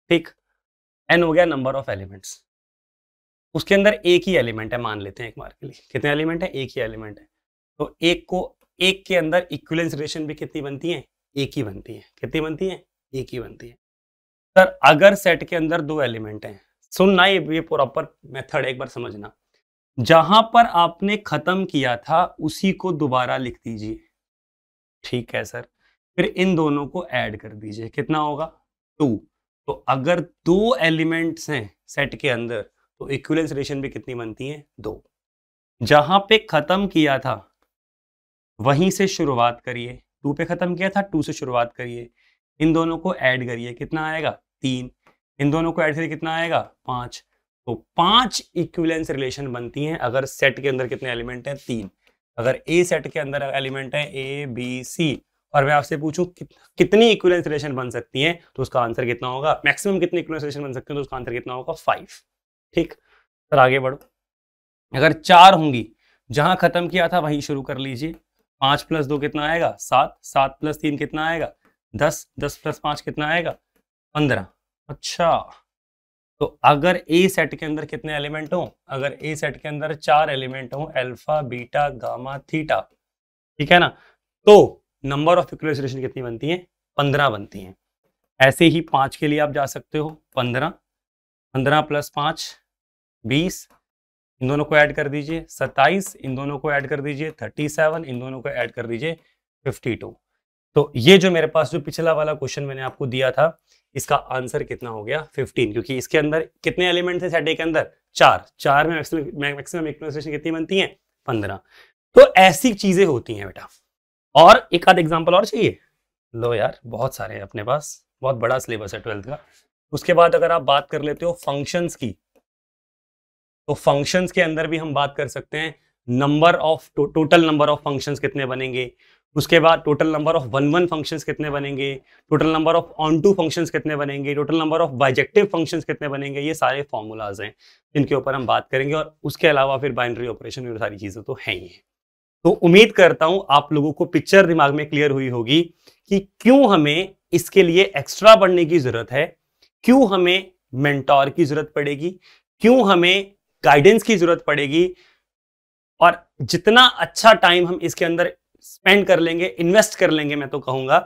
ठीक एन हो गया नंबर ऑफ एलिमेंट्स उसके अंदर एक ही एलिमेंट है मान लेते हैं एक बार के लिए कितने एलिमेंट है एक ही एलिमेंट है तो एक को एक के अंदर इक्वलेंस रिलेशन भी कितनी बनती है एक ही बनती है कितनी बनती है एक ही बनती है सर अगर सेट के अंदर दो एलिमेंट हैं सुनना ये प्रॉपर मेथड एक बार समझना जहां पर आपने खत्म किया था उसी को दोबारा लिख दीजिए ठीक है सर फिर इन दोनों को ऐड कर दीजिए कितना होगा टू तो अगर दो एलिमेंट्स हैं सेट के अंदर तो इक्वलेंस रिलेशन भी कितनी बनती है दो जहां पे खत्म किया था वहीं से शुरुआत करिए टू पे ख़त्म किया था टू से शुरुआत करिए इन दोनों को ऐड करिए कितना आएगा तीन इन दोनों को ऐड करिए कितना आएगा पांच तो पांच इक्विलेंस रिलेशन बनती हैं अगर सेट के अंदर कितने एलिमेंट हैं तीन अगर ए सेट के अंदर एलिमेंट है ए बी सी और मैं आपसे पूछूं कि, कितनी इक्विलेंस रिलेशन बन सकती हैं तो उसका आंसर कितना होगा मैक्सिमम कितने इक्विलेंस रिलेशन बन सकते हैं तो उसका आंसर कितना होगा फाइव ठीक सर आगे बढ़ो अगर चार होंगी जहां खत्म किया था वहीं शुरू कर लीजिए पांच प्लस दो कितना आएगा सात सात प्लस तीन कितना आएगा दस दस प्लस पांच कितना आएगा पंद्रह अच्छा तो अगर ए सेट के अंदर कितने एलिमेंट हो अगर ए सेट के अंदर चार एलिमेंट हो अल्फा बीटा गामा थीटा ठीक है ना तो नंबर ऑफ इक्वेशन कितनी बनती है पंद्रह बनती है ऐसे ही पांच के लिए आप जा सकते हो पंद्रह पंद्रह प्लस पांच बीस इन दोनों को ऐड कर दीजिए 27 इन दोनों को ऐड कर दीजिए 37 इन दोनों को ऐड कर दीजिए 52 तो ये जो मेरे पास जो पिछला वाला क्वेश्चन मैंने आपको दिया था इसका आंसर कितना हो गया 15 क्योंकि इसके अंदर कितने एलिमेंट हैं सैटे के अंदर चार चार में मैक्सिमम इक्वेशन कितनी बनती है पंद्रह तो ऐसी चीजें होती हैं बेटा और एक आध एग्जाम्पल और चाहिए लो यार बहुत सारे हैं अपने पास बहुत बड़ा सिलेबस है ट्वेल्थ का उसके बाद अगर आप बात कर लेते हो फंक्शंस की तो फंक्शंस के अंदर भी हम बात कर सकते हैं number of total number of functions कितने बनेंगे उसके बाद total number of one one functions कितने बनेंगे total number of onto functions कितने बनेंगे total number of bijective functions कितने बनेंगे ये सारे फॉर्मूलाज हैं जिनके ऊपर हम बात करेंगे और उसके अलावा फिर बाइनरी ऑपरेशन सारी चीज़ें तो है ही तो उम्मीद करता हूं आप लोगों को पिक्चर दिमाग में क्लियर हुई होगी कि क्यों हमें इसके लिए एक्स्ट्रा पढ़ने की जरूरत है क्यों हमें मेंटोर की जरूरत पड़ेगी क्यों हमें गाइडेंस की जरूरत पड़ेगी और जितना अच्छा टाइम हम इसके अंदर स्पेंड कर लेंगे इन्वेस्ट कर लेंगे मैं तो कहूंगा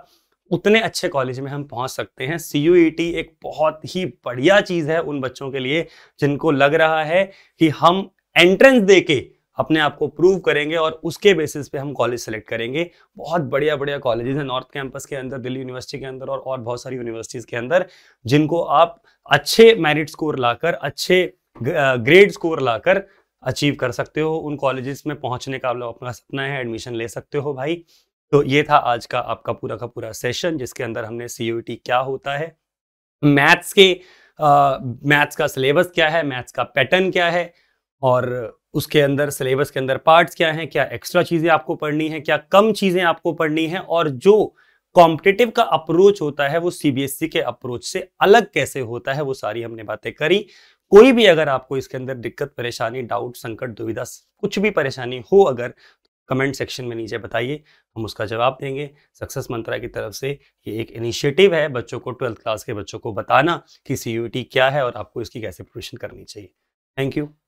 उतने अच्छे कॉलेज में हम पहुंच सकते हैं सी यू e एक बहुत ही बढ़िया चीज़ है उन बच्चों के लिए जिनको लग रहा है कि हम एंट्रेंस दे के अपने आप को प्रूव करेंगे और उसके बेसिस पे हम कॉलेज सेलेक्ट करेंगे बहुत बढ़िया बढ़िया कॉलेजेस हैं नॉर्थ कैंपस के अंदर दिल्ली यूनिवर्सिटी के अंदर और और बहुत सारी यूनिवर्सिटीज़ के अंदर जिनको आप अच्छे मेरिट स्कोर लाकर अच्छे ग्रेड स्कोर लाकर अचीव कर सकते हो उन कॉलेजेस में पहुंचने का आप लोग अपना सपना है एडमिशन ले सकते हो भाई तो ये था आज का आपका पूरा का पूरा सेशन जिसके अंदर हमने सी क्या होता है मैथ्स के मैथ्स का सिलेबस क्या है मैथ्स का पैटर्न क्या है और उसके अंदर सिलेबस के अंदर पार्ट्स क्या हैं क्या एक्स्ट्रा चीज़ें आपको पढ़नी है क्या कम चीज़ें आपको पढ़नी है और जो कॉम्पिटेटिव का अप्रोच होता है वो सीबीएसई e के अप्रोच से अलग कैसे होता है वो सारी हमने बातें करी कोई भी अगर आपको इसके अंदर दिक्कत परेशानी डाउट संकट दुविधा कुछ भी परेशानी हो अगर कमेंट सेक्शन में नीचे बताइए हम उसका जवाब देंगे सक्सेस मंत्रा की तरफ से ये एक इनिशिएटिव है बच्चों को ट्वेल्थ क्लास के बच्चों को बताना कि सी क्या है और आपको इसकी कैसे प्रिपरेशन करनी चाहिए थैंक यू